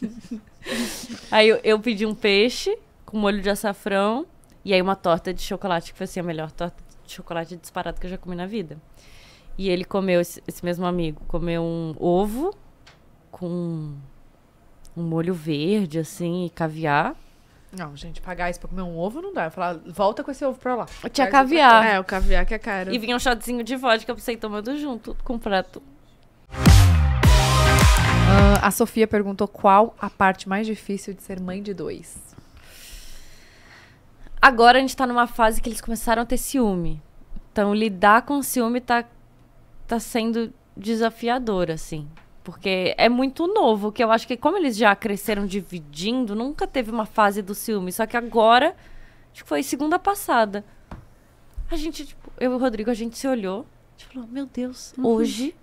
Speaker 1: aí eu, eu pedi um peixe com molho de açafrão. E aí uma torta de chocolate, que foi assim, a melhor torta de chocolate disparada que eu já comi na vida. E ele comeu, esse, esse mesmo amigo, comeu um ovo com um molho verde, assim, e caviar.
Speaker 2: Não, gente, pagar isso pra comer um ovo não dá. Eu falar, volta com esse ovo pra lá. Tinha caviar. É, o caviar que é caro. E vinha um
Speaker 1: shotzinho de vodka pra você ir tomando junto com o prato. Uh, a Sofia perguntou qual a parte mais difícil de ser mãe de dois. Agora a gente tá numa fase que eles começaram a ter ciúme. Então, lidar com ciúme tá tá sendo desafiador, assim. Porque é muito novo, que eu acho que como eles já cresceram dividindo, nunca teve uma fase do ciúme. Só que agora, acho que foi segunda passada. A gente, tipo, eu e o Rodrigo, a gente se olhou. A gente falou, meu Deus, uhum. hoje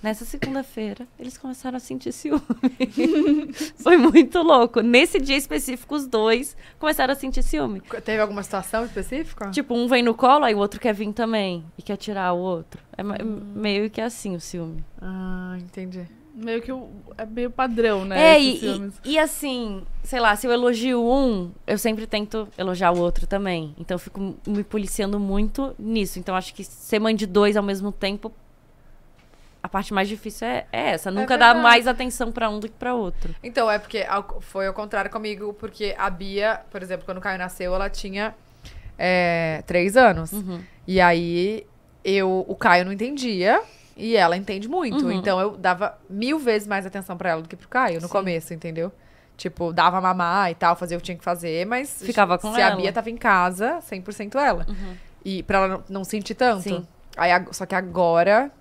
Speaker 1: Nessa segunda-feira, eles começaram a sentir ciúme. Foi muito louco. Nesse dia específico, os dois começaram a sentir ciúme. Teve alguma situação
Speaker 2: específica?
Speaker 1: Tipo, um vem no colo, aí o outro quer vir também e quer tirar o outro. É hum. meio que assim o ciúme. Ah, entendi. Meio que é meio padrão, né? É, e, e, e, assim, sei lá, se eu elogio um, eu sempre tento elogiar o outro também. Então eu fico me policiando muito nisso. Então acho que ser mãe de dois ao mesmo tempo a parte mais difícil é, é essa. É Nunca é dá mais atenção para um
Speaker 2: do que para outro. Então, é porque ao, foi ao contrário comigo, porque a Bia, por exemplo, quando o Caio nasceu, ela tinha é, três anos. Uhum. E aí eu, o Caio não entendia. E ela entende muito. Uhum. Então eu dava mil vezes mais atenção para ela do que pro Caio no Sim. começo, entendeu? Tipo, dava mamar e tal, fazia o que tinha que fazer, mas. Ficava com se ela. Se a Bia tava em casa, 100% ela. Uhum. E pra ela não sentir tanto. Sim. Aí, só que agora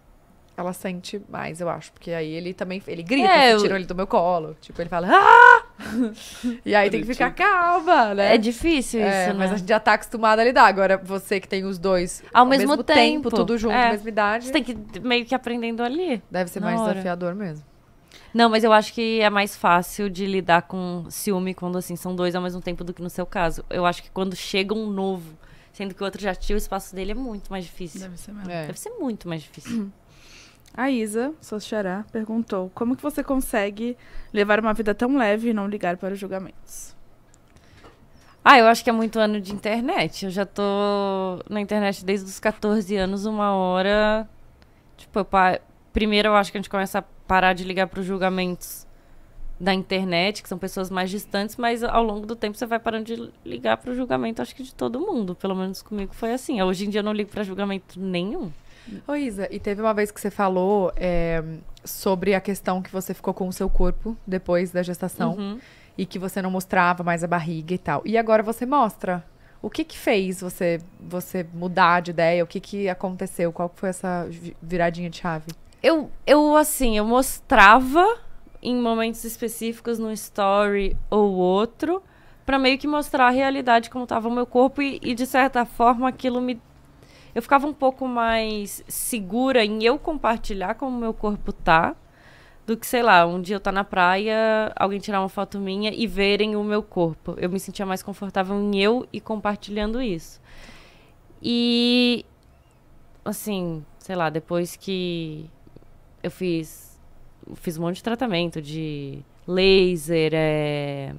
Speaker 2: ela sente mais, eu acho. Porque aí ele também, ele grita, é, assim, eu... tiram ele do meu colo. Tipo, ele fala, ah! e aí tem que ficar calma, né? É difícil é, isso, né? Mas a gente já tá acostumado a lidar. Agora, você que tem os dois ao, ao mesmo, mesmo tempo, tempo, tudo junto, é. mesma idade. Você tem
Speaker 1: que meio que aprendendo ali. Deve ser mais hora. desafiador mesmo. Não, mas eu acho que é mais fácil de lidar com ciúme quando, assim, são dois ao mesmo tempo do que no seu caso. Eu acho que quando chega um novo, sendo que o outro já tinha o espaço dele, é muito mais difícil. Deve ser mesmo. É. Deve ser muito mais difícil.
Speaker 2: A Isa, sua xará, perguntou: Como que você consegue levar uma vida tão leve e não ligar para os julgamentos?
Speaker 1: Ah, eu acho que é muito ano de internet. Eu já tô na internet desde os 14 anos, uma hora. Tipo, pa... primeiro eu acho que a gente começa a parar de ligar para os julgamentos da internet, que são pessoas mais distantes, mas ao longo do tempo você vai parando de ligar para o julgamento, acho que de todo mundo. Pelo menos comigo foi assim. Hoje em dia eu não ligo para julgamento nenhum.
Speaker 2: Ô, Isa, e teve uma vez que você falou é, sobre a questão que você ficou com o seu corpo depois da gestação uhum. e que você não mostrava mais a barriga e tal. E agora você mostra. O que que fez você você mudar de ideia? O que que aconteceu? Qual foi essa viradinha de chave?
Speaker 1: Eu, eu assim, eu mostrava em momentos específicos num story ou outro para meio que mostrar a realidade como estava o meu corpo e, e, de certa forma aquilo me eu ficava um pouco mais segura em eu compartilhar como meu corpo tá, do que, sei lá, um dia eu estar tá na praia, alguém tirar uma foto minha e verem o meu corpo. Eu me sentia mais confortável em eu e compartilhando isso. E, assim, sei lá, depois que eu fiz, fiz um monte de tratamento de laser, é,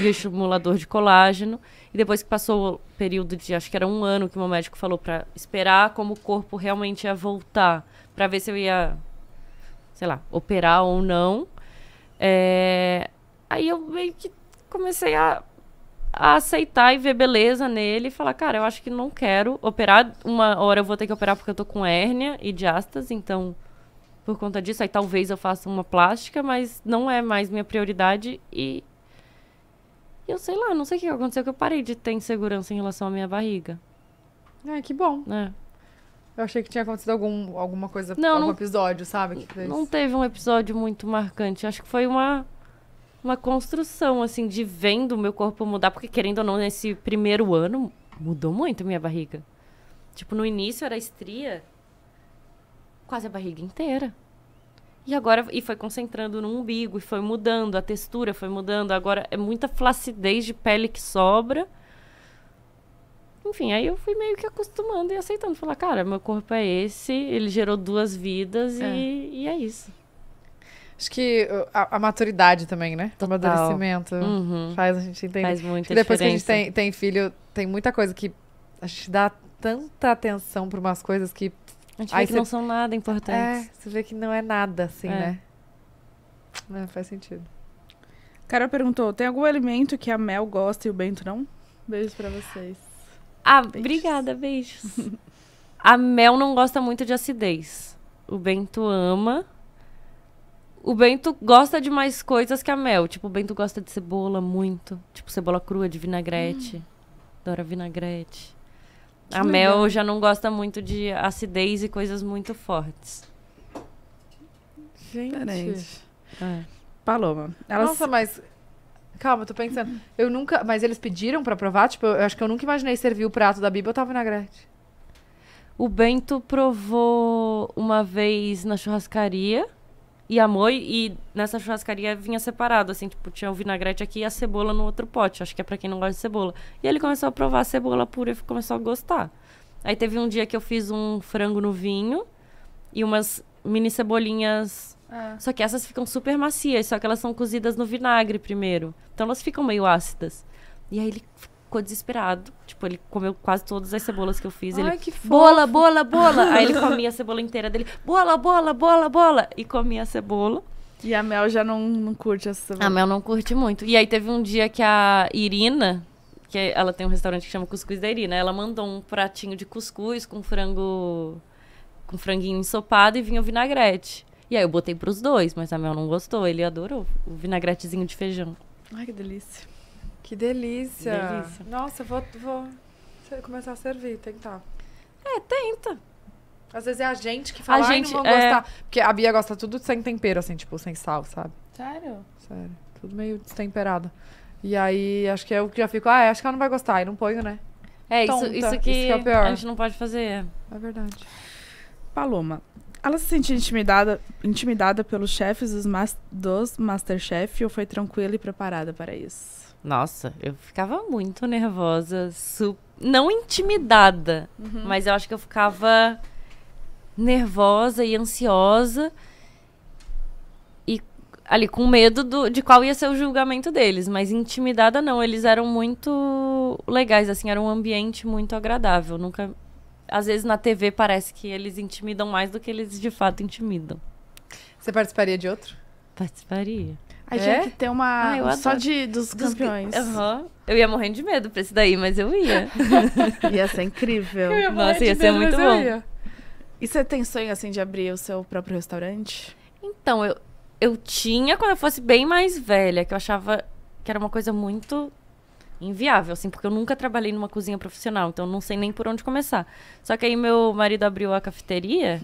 Speaker 1: de estimulador de colágeno. E depois que passou o período de, acho que era um ano que o meu médico falou para esperar como o corpo realmente ia voltar, para ver se eu ia, sei lá, operar ou não. É... Aí eu meio que comecei a, a aceitar e ver beleza nele e falar, cara, eu acho que não quero operar. Uma hora eu vou ter que operar porque eu tô com hérnia e diástase, então por conta disso, aí talvez eu faça uma plástica, mas não é mais minha prioridade e e eu sei lá, não sei o que aconteceu, que eu parei de ter insegurança em relação à minha barriga. ah que bom. É. Eu achei que tinha acontecido
Speaker 2: algum, alguma coisa, não, algum não, episódio, sabe? Não
Speaker 1: teve um episódio muito marcante. Acho que foi uma, uma construção, assim, de vendo o meu corpo mudar. Porque, querendo ou não, nesse primeiro ano, mudou muito minha barriga. Tipo, no início era estria, quase a barriga inteira. E agora e foi concentrando no umbigo, e foi mudando, a textura foi mudando. Agora é muita flacidez de pele que sobra. Enfim, aí eu fui meio que acostumando e aceitando. Falar, cara, meu corpo é esse, ele gerou duas vidas é. E, e é isso. Acho que uh, a, a,
Speaker 2: maturidade também, né? Total. O amadurecimento uhum. faz a gente entender. Faz muita que depois diferença. que a gente tem, tem filho, tem muita coisa que a gente dá tanta atenção para umas coisas que gente Aí vê que não são nada importantes. É, você vê que não é nada, assim, é. né? É, faz sentido. Carol perguntou: tem algum alimento que a Mel gosta e o Bento não? Beijos
Speaker 1: para vocês. Ah, beijos. obrigada, beijos. a Mel não gosta muito de acidez. O Bento ama. O Bento gosta de mais coisas que a Mel. Tipo, o Bento gosta de cebola muito. Tipo, cebola crua, de vinagrete. Hum. Adora vinagrete a Mel já não gosta muito de acidez e coisas muito fortes.
Speaker 2: Gente.
Speaker 1: É. Paloma. Elas... Nossa,
Speaker 2: mas. Calma, tô pensando. Eu nunca. Mas eles pediram pra provar? Tipo, eu acho que eu nunca imaginei servir o prato da Bíblia ou tava na grade.
Speaker 1: O Bento provou uma vez na churrascaria e a e nessa churrascaria vinha separado, assim, tipo, tinha o vinagrete aqui e a cebola no outro pote, acho que é para quem não gosta de cebola. E ele começou a provar a cebola pura e começou a gostar. Aí teve um dia que eu fiz um frango no vinho e umas mini cebolinhas. É. Só que essas ficam super macias, só que elas são cozidas no vinagre primeiro. Então elas ficam meio ácidas. E aí ele ficou desesperado. Tipo, ele comeu quase todas as cebolas que eu fiz. Ai, ele, que fofo. Bola, bola, bola. Aí ele comia a cebola inteira dele. Bola, bola, bola, bola. E comia a cebola. E a Mel já não, não curte essa cebola. A Mel não curte muito. E aí teve um dia que a Irina, que ela tem um restaurante que chama Cuscuz da Irina, ela mandou um pratinho de cuscuz com frango... Com franguinho ensopado e vinho vinagrete. E aí eu botei pros dois, mas a Mel não gostou. Ele adorou o vinagretezinho de feijão.
Speaker 2: Ai, que delícia. Que delícia. delícia. Nossa, vou, vou começar a servir, tentar. É, tenta. Às vezes é a gente que fala, a gente, não vão é... gostar. Porque a Bia gosta tudo sem tempero, assim, tipo, sem sal, sabe? Sério? Sério. Tudo meio destemperado. E aí, acho que é eu já fico, ah, é, acho que ela não vai gostar. E
Speaker 1: não ponho, né? É, isso, isso, que, isso que é pior. a gente não pode fazer. É verdade.
Speaker 2: Paloma, ela se sentiu intimidada, intimidada pelos chefes dos, mas, dos
Speaker 1: Masterchef ou foi tranquila e preparada para isso? Nossa, eu ficava muito nervosa, su... não intimidada, uhum. mas eu acho que eu ficava nervosa e ansiosa e ali com medo do, de qual ia ser o julgamento deles, mas intimidada não, eles eram muito legais, assim, era um ambiente muito agradável, nunca às vezes na TV parece que eles intimidam mais do que eles de fato intimidam. Você participaria de outro? Participaria. Aí é? tinha que ter uma. Ah, só
Speaker 2: de, dos campeões. Dos... Uhum.
Speaker 1: Eu ia morrendo de medo pra esse daí, mas eu ia. ia ser incrível. ia Nossa, ia medo, ser muito bom. E você tem sonho assim de abrir o seu próprio restaurante? Então, eu, eu tinha quando eu fosse bem mais velha, que eu achava que era uma coisa muito inviável, assim, porque eu nunca trabalhei numa cozinha profissional, então eu não sei nem por onde começar. Só que aí meu marido abriu a cafeteria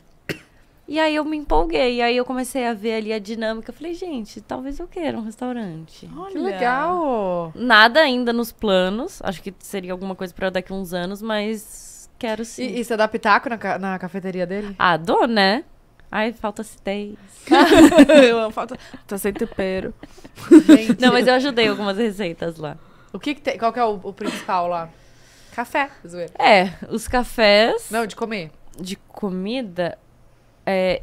Speaker 1: e aí eu me empolguei. E aí eu comecei a ver ali a dinâmica. Eu falei, gente, talvez eu queira um restaurante. Olha. Que legal! Nada ainda nos planos. Acho que seria alguma coisa para daqui a uns anos, mas quero sim. E, e
Speaker 2: você dá pitaco na, na cafeteria dele?
Speaker 1: Ah, dou, né? Ai, falta citei. eu amo, falta. Tá sem tempero. Gente. Não, mas eu ajudei algumas receitas lá.
Speaker 2: O que, que tem? Qual que é o, o principal lá?
Speaker 1: Café, zoeira. É, os cafés. Não, de comer. De comida. É,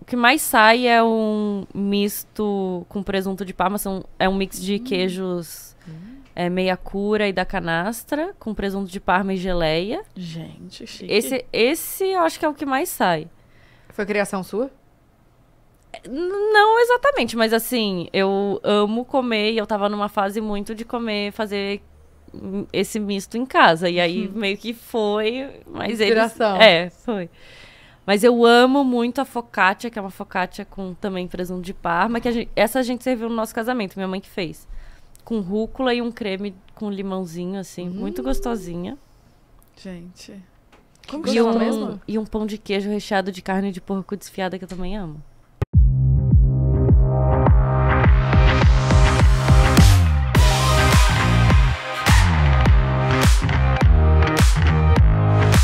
Speaker 1: o que mais sai é um misto com presunto de parma. São, é um mix de hum. queijos hum. é, meia cura e da canastra, com presunto de parma e geleia. Gente, chique. Esse, esse eu acho que é o que mais sai. Foi criação sua? Não exatamente, mas assim, eu amo comer e eu tava numa fase muito de comer, fazer esse misto em casa. E aí uhum. meio que foi, mas Inspiração. Eles, é, foi. Mas eu amo muito a focaccia, que é uma focaccia com também presunto de parma, que a gente, essa a gente serviu no nosso casamento, minha mãe que fez. Com rúcula e um creme com limãozinho, assim, hum. muito gostosinha. Gente. Como que e um, mesmo? E um pão de queijo recheado de carne de porco desfiada, que eu também amo.